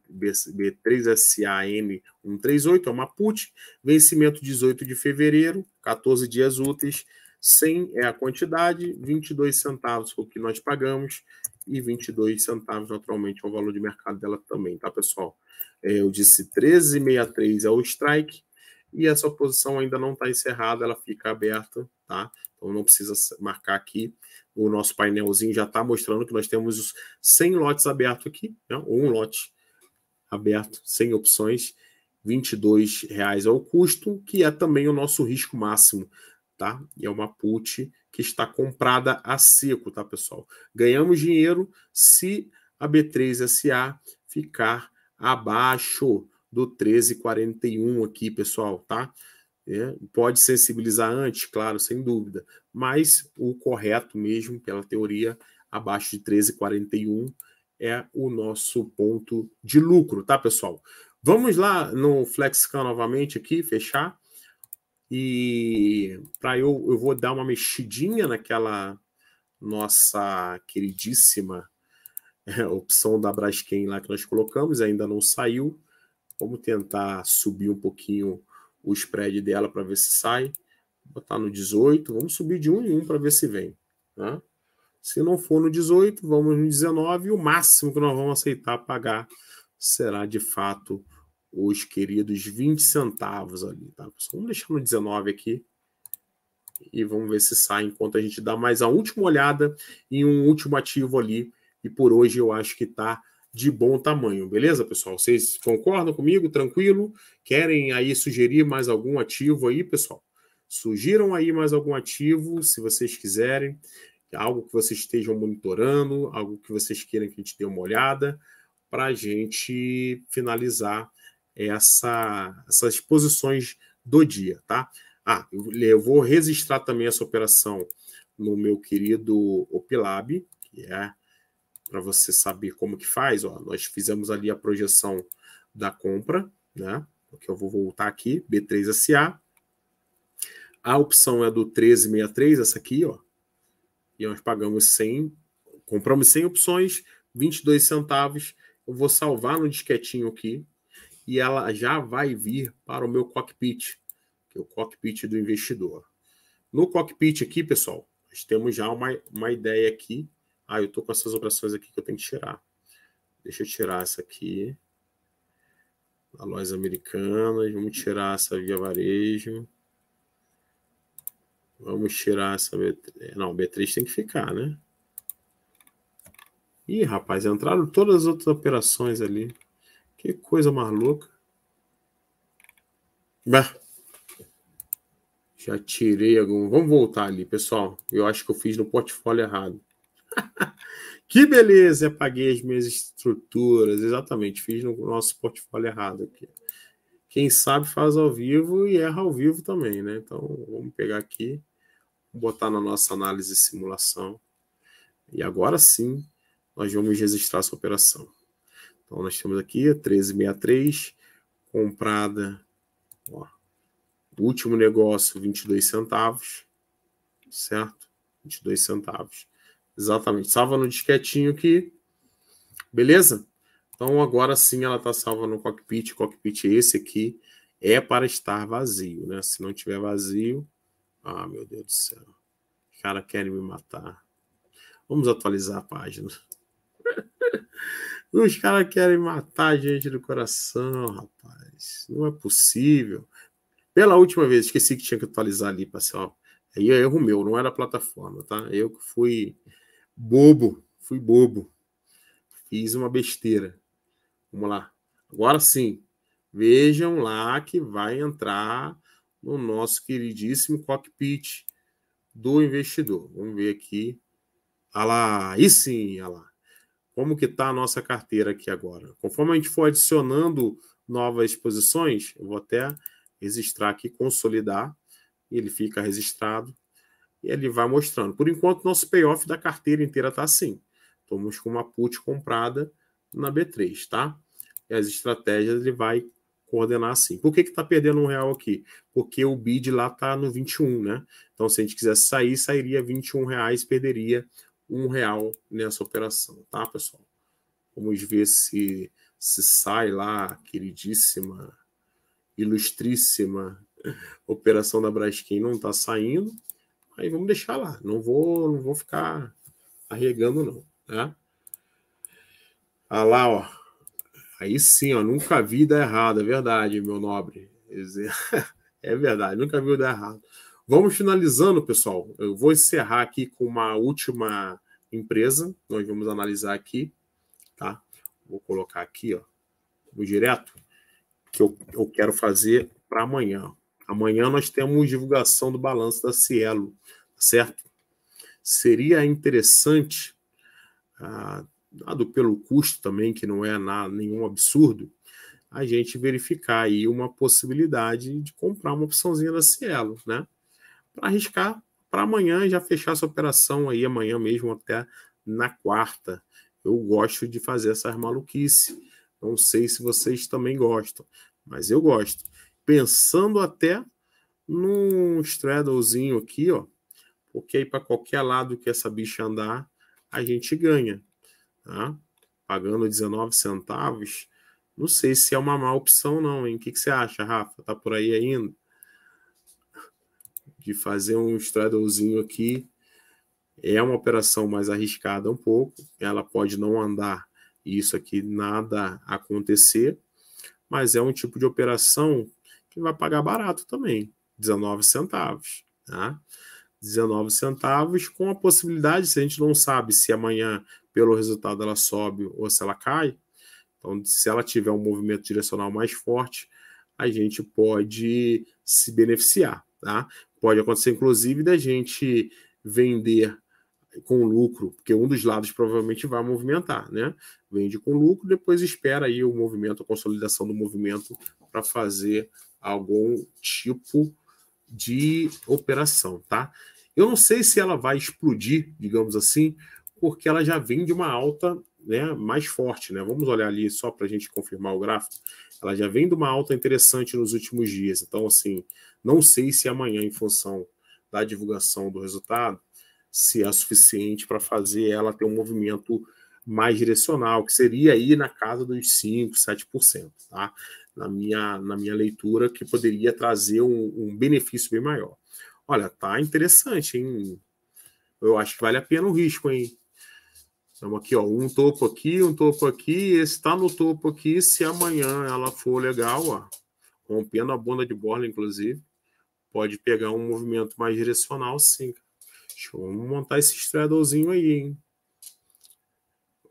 b 3 sam 138 é uma PUT, vencimento 18 de fevereiro, 14 dias úteis, 100 é a quantidade, 22 centavos o que nós pagamos, e 22 centavos naturalmente é o valor de mercado dela também, tá pessoal? É, eu disse 13,63 é o strike, e essa posição ainda não está encerrada, ela fica aberta, tá? Então não precisa marcar aqui. O nosso painelzinho já está mostrando que nós temos 100 lotes abertos aqui, né? um lote aberto, sem opções. R$ 22,00 é o custo, que é também o nosso risco máximo, tá? E é uma put que está comprada a seco, tá, pessoal? Ganhamos dinheiro se a B3SA ficar abaixo do 13,41 aqui, pessoal, tá? É, pode sensibilizar antes, claro, sem dúvida, mas o correto mesmo, pela teoria, abaixo de 13,41 é o nosso ponto de lucro, tá, pessoal? Vamos lá no FlexCan novamente aqui, fechar. E para eu, eu vou dar uma mexidinha naquela nossa queridíssima é, opção da Braskem lá que nós colocamos, ainda não saiu. Vamos tentar subir um pouquinho o spread dela para ver se sai, botar no 18, vamos subir de 1 em 1 para ver se vem. Né? Se não for no 18, vamos no 19 e o máximo que nós vamos aceitar pagar será de fato os queridos 20 centavos ali. Tá? Vamos deixar no 19 aqui e vamos ver se sai enquanto a gente dá mais a última olhada em um último ativo ali. E por hoje eu acho que está de bom tamanho, beleza, pessoal? Vocês concordam comigo? Tranquilo? Querem aí sugerir mais algum ativo aí, pessoal? Sugiram aí mais algum ativo, se vocês quiserem, algo que vocês estejam monitorando, algo que vocês queiram que a gente dê uma olhada, para a gente finalizar essa, essas posições do dia, tá? Ah, eu, eu vou registrar também essa operação no meu querido Opilab, que é para você saber como que faz, ó, nós fizemos ali a projeção da compra, né? Que eu vou voltar aqui, B3SA. A opção é do 1363, essa aqui, ó. E nós pagamos 100, compramos 100 opções, 22 centavos. Eu vou salvar no disquetinho aqui e ela já vai vir para o meu cockpit, que é o cockpit do investidor. No cockpit aqui, pessoal, nós temos já uma, uma ideia aqui ah, eu estou com essas operações aqui que eu tenho que tirar. Deixa eu tirar essa aqui. A loja americana. Vamos tirar essa via varejo. Vamos tirar essa B3. Não, B3 tem que ficar, né? Ih, rapaz, entraram todas as outras operações ali. Que coisa maluca. Bah. Já tirei algum. Vamos voltar ali, pessoal. Eu acho que eu fiz no portfólio errado. [LAUGHS] que beleza, paguei as minhas estruturas. Exatamente, fiz no nosso portfólio errado aqui. Quem sabe faz ao vivo e erra ao vivo também, né? Então, vamos pegar aqui, botar na nossa análise e simulação. E agora sim, nós vamos registrar essa operação. Então, nós temos aqui 1363, comprada, ó, último negócio, 22 centavos, certo? 22 centavos. Exatamente. Salva no disquetinho que. Beleza? Então agora sim ela está salva no cockpit. cockpit esse aqui é para estar vazio, né? Se não tiver vazio. Ah, meu Deus do céu. Os caras querem me matar. Vamos atualizar a página. [LAUGHS] Os caras querem matar a gente do coração, rapaz. Não é possível. Pela última vez, esqueci que tinha que atualizar ali, pessoal. Aí é erro meu, não era a plataforma, tá? Eu que fui Bobo, fui bobo. Fiz uma besteira. Vamos lá. Agora sim. Vejam lá que vai entrar no nosso queridíssimo cockpit do investidor. Vamos ver aqui. Ah lá, aí sim, ah lá. Como que está a nossa carteira aqui agora? Conforme a gente for adicionando novas posições, eu vou até registrar aqui, consolidar, ele fica registrado. E ele vai mostrando. Por enquanto, nosso payoff da carteira inteira está assim. Estamos com uma put comprada na B3, tá? E as estratégias ele vai coordenar assim. Por que que tá perdendo um real aqui? Porque o bid lá está no 21, né? Então, se a gente quisesse sair, sairia 21 reais, perderia um real nessa operação, tá, pessoal? Vamos ver se se sai lá, queridíssima, ilustríssima operação da Braskem não está saindo aí vamos deixar lá. Não vou, não vou ficar arregando, não. Tá? Ah lá, ó. Aí sim, ó. Nunca vi dar errado, é verdade, meu nobre. [LAUGHS] É verdade, nunca vi dar errado. Vamos finalizando, pessoal. Eu vou encerrar aqui com uma última empresa. Nós vamos analisar aqui, tá? Vou colocar aqui, ó, o direto que eu, eu quero fazer para amanhã. Amanhã nós temos divulgação do balanço da Cielo, tá certo? Seria interessante, ah, dado pelo custo também, que não é nenhum absurdo, a gente verificar aí uma possibilidade de comprar uma opçãozinha da Cielo, né? Para arriscar para amanhã já fechar essa operação aí, amanhã mesmo até na quarta. Eu gosto de fazer essas maluquice. Não sei se vocês também gostam, mas eu gosto pensando até num straddlezinho aqui, ó, porque aí para qualquer lado que essa bicha andar, a gente ganha, tá? Pagando 19 centavos, não sei se é uma má opção não, hein? O que, que você acha, Rafa? Tá por aí ainda? De fazer um straddlezinho aqui, é uma operação mais arriscada um pouco, ela pode não andar isso aqui nada acontecer, mas é um tipo de operação que vai pagar barato também, 19 centavos, tá? 19 centavos com a possibilidade, se a gente não sabe se amanhã pelo resultado ela sobe ou se ela cai, então se ela tiver um movimento direcional mais forte, a gente pode se beneficiar, tá? Pode acontecer inclusive da gente vender com lucro, porque um dos lados provavelmente vai movimentar, né? Vende com lucro, depois espera aí o movimento, a consolidação do movimento para fazer algum tipo de operação, tá? Eu não sei se ela vai explodir, digamos assim, porque ela já vem de uma alta né, mais forte, né? Vamos olhar ali só para a gente confirmar o gráfico. Ela já vem de uma alta interessante nos últimos dias. Então, assim, não sei se amanhã, em função da divulgação do resultado, se é suficiente para fazer ela ter um movimento mais direcional, que seria aí na casa dos 5, 7%, tá? Na minha, na minha leitura, que poderia trazer um, um benefício bem maior. Olha, tá interessante, hein? Eu acho que vale a pena o risco, hein? Estamos aqui, ó, um topo aqui, um topo aqui, esse está no topo aqui, se amanhã ela for legal, ó, rompendo a bunda de borla, inclusive, pode pegar um movimento mais direcional, sim. Deixa eu montar esse straddlezinho aí, hein?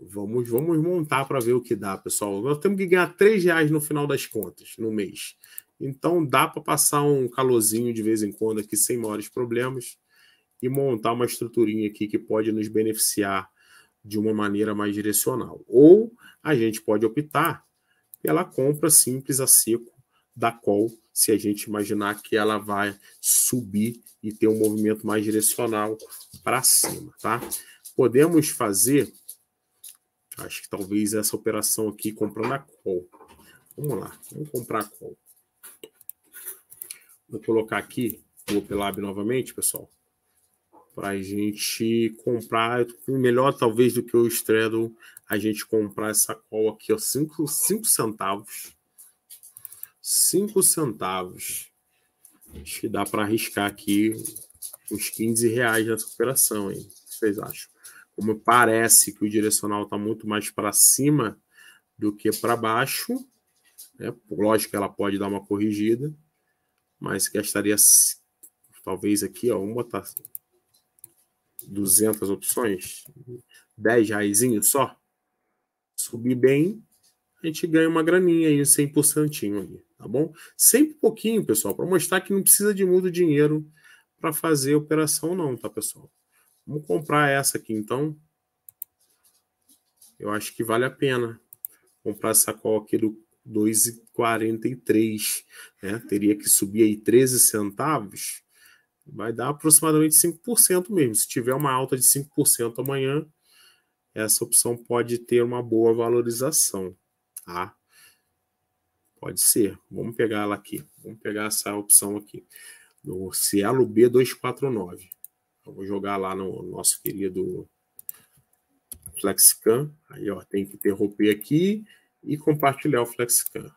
Vamos, vamos montar para ver o que dá, pessoal. Nós temos que ganhar três reais no final das contas, no mês. Então dá para passar um calorzinho de vez em quando aqui sem maiores problemas e montar uma estruturinha aqui que pode nos beneficiar de uma maneira mais direcional. Ou a gente pode optar pela compra simples a seco da qual se a gente imaginar que ela vai subir e ter um movimento mais direcional para cima, tá? Podemos fazer Acho que talvez essa operação aqui comprando a call. Vamos lá, vamos comprar a call. Vou colocar aqui o Opelab novamente, pessoal, para a gente comprar. Melhor talvez do que o Straddle, a gente comprar essa call aqui, 5 centavos. 5 centavos. Acho que dá para arriscar aqui uns 15 reais nessa operação, hein? O que vocês acham? como parece que o direcional está muito mais para cima do que para baixo, né? lógico que ela pode dar uma corrigida, mas gastaria talvez aqui, ó, vamos botar 200 opções, 10 reaisinhos só, subir bem, a gente ganha uma graninha aí, 100% ali, tá bom? Sempre pouquinho, pessoal, para mostrar que não precisa de muito dinheiro para fazer operação não, tá, pessoal? Vamos comprar essa aqui, então. Eu acho que vale a pena comprar essa call aqui do 2,43, né? Teria que subir aí 13 centavos, vai dar aproximadamente 5% mesmo. Se tiver uma alta de 5% amanhã, essa opção pode ter uma boa valorização, tá? Pode ser. Vamos pegar ela aqui. Vamos pegar essa opção aqui. O Cielo B249. Eu vou jogar lá no nosso querido Flexcan. Aí, ó, tem que interromper aqui e compartilhar o Flexcan.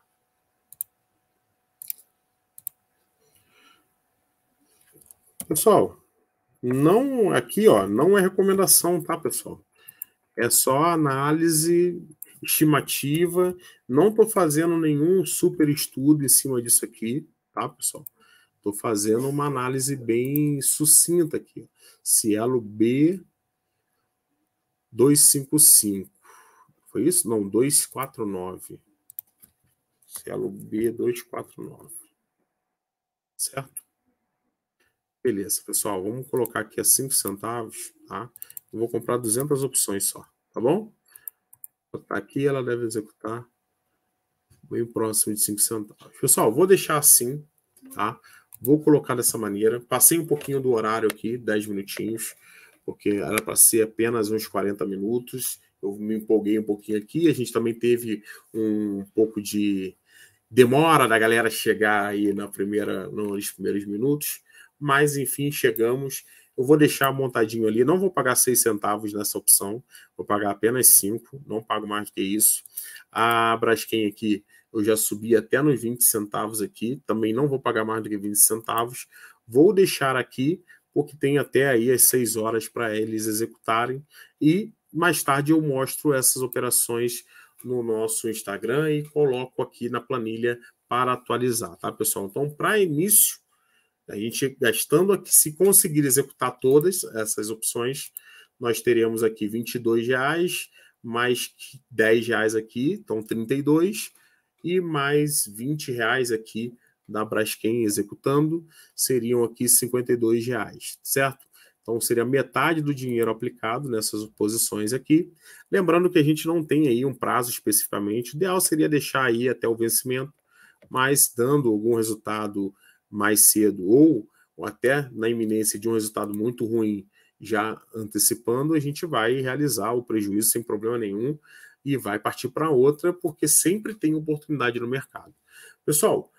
Pessoal, não aqui, ó, não é recomendação, tá, pessoal? É só análise estimativa. Não estou fazendo nenhum super estudo em cima disso aqui, tá, pessoal? Estou fazendo uma análise bem sucinta aqui. Cielo B 255. Foi isso? Não, 249. Cielo B 249. Certo? Beleza, pessoal. Vamos colocar aqui a 5 centavos, tá? Eu vou comprar 200 opções só, tá bom? Está aqui, ela deve executar bem próximo de 5 centavos. Pessoal, vou deixar assim, tá? Vou colocar dessa maneira. Passei um pouquinho do horário aqui, 10 minutinhos, porque era para ser apenas uns 40 minutos. Eu me empolguei um pouquinho aqui. A gente também teve um pouco de demora da galera chegar aí na primeira, nos primeiros minutos, mas enfim, chegamos. Eu vou deixar montadinho ali. Não vou pagar 6 centavos nessa opção, vou pagar apenas 5, não pago mais do que isso. A Braskem aqui eu já subi até nos 20 centavos aqui. Também não vou pagar mais do que 20 centavos. Vou deixar aqui, porque tem até aí as 6 horas para eles executarem. E mais tarde eu mostro essas operações no nosso Instagram e coloco aqui na planilha para atualizar, tá, pessoal? Então, para início, a gente gastando aqui, se conseguir executar todas essas opções, nós teremos aqui R$ 22,00, mais R$ 10,00 aqui, então 32, e mais 20 reais aqui da Braskem executando, seriam aqui 52 reais, certo? Então seria metade do dinheiro aplicado nessas posições aqui. Lembrando que a gente não tem aí um prazo especificamente, o ideal seria deixar aí até o vencimento, mas dando algum resultado mais cedo ou, ou até na iminência de um resultado muito ruim já antecipando, a gente vai realizar o prejuízo sem problema nenhum e vai partir para outra, porque sempre tem oportunidade no mercado. Pessoal,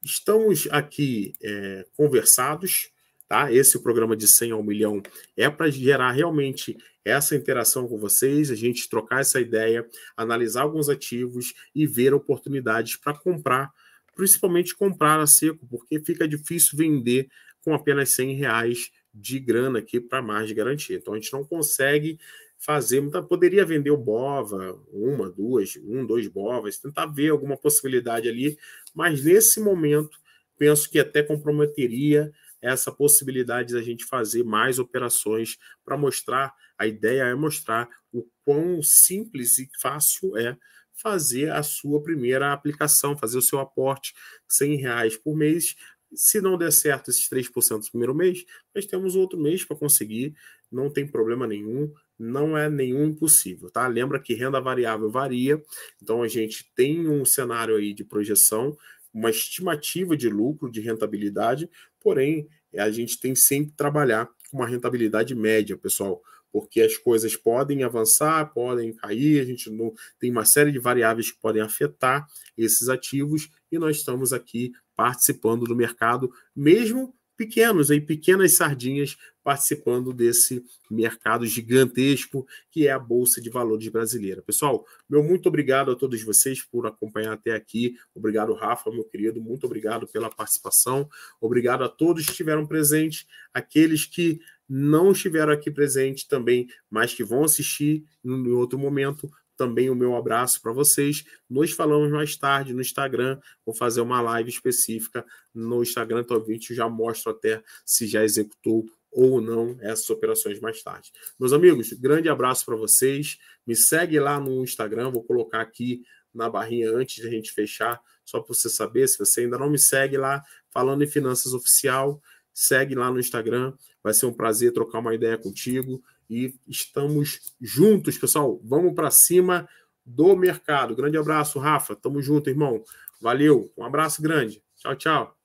estamos aqui é, conversados, tá? Esse programa de 100 ao milhão é para gerar realmente essa interação com vocês, a gente trocar essa ideia, analisar alguns ativos e ver oportunidades para comprar, principalmente comprar a seco, porque fica difícil vender com apenas 100 reais de grana aqui para mais garantia. Então a gente não consegue fazer, poderia vender o Bova, uma, duas, um, dois Bovas, tentar ver alguma possibilidade ali, mas nesse momento penso que até comprometeria essa possibilidade de a gente fazer mais operações para mostrar, a ideia é mostrar o quão simples e fácil é fazer a sua primeira aplicação, fazer o seu aporte, 100 reais por mês, se não der certo esses 3% no primeiro mês, nós temos outro mês para conseguir, não tem problema nenhum não é nenhum possível, tá? Lembra que renda variável varia, então a gente tem um cenário aí de projeção, uma estimativa de lucro, de rentabilidade, porém eh, a gente tem sempre que trabalhar com uma rentabilidade média, pessoal, porque as coisas podem avançar, podem cair, a gente não tem uma série de variáveis que podem afetar esses ativos e nós estamos aqui participando do mercado, mesmo pequenos aí, pequenas sardinhas participando desse mercado gigantesco que é a Bolsa de Valores brasileira. Pessoal, meu muito obrigado a todos vocês por acompanhar até aqui. Obrigado, Rafa, meu querido, muito obrigado pela participação. Obrigado a todos que estiveram presentes, aqueles que não estiveram aqui presentes também, mas que vão assistir em outro momento também o meu abraço para vocês. Nos falamos mais tarde no Instagram. Vou fazer uma live específica no Instagram. Talvez então eu já mostro até se já executou ou não essas operações mais tarde. Meus amigos, grande abraço para vocês. Me segue lá no Instagram. Vou colocar aqui na barrinha antes de a gente fechar, só para você saber. Se você ainda não me segue lá, falando em finanças oficial, segue lá no Instagram. Vai ser um prazer trocar uma ideia contigo. E estamos juntos, pessoal. Vamos para cima do mercado. Grande abraço, Rafa. Tamo junto, irmão. Valeu. Um abraço grande. Tchau, tchau.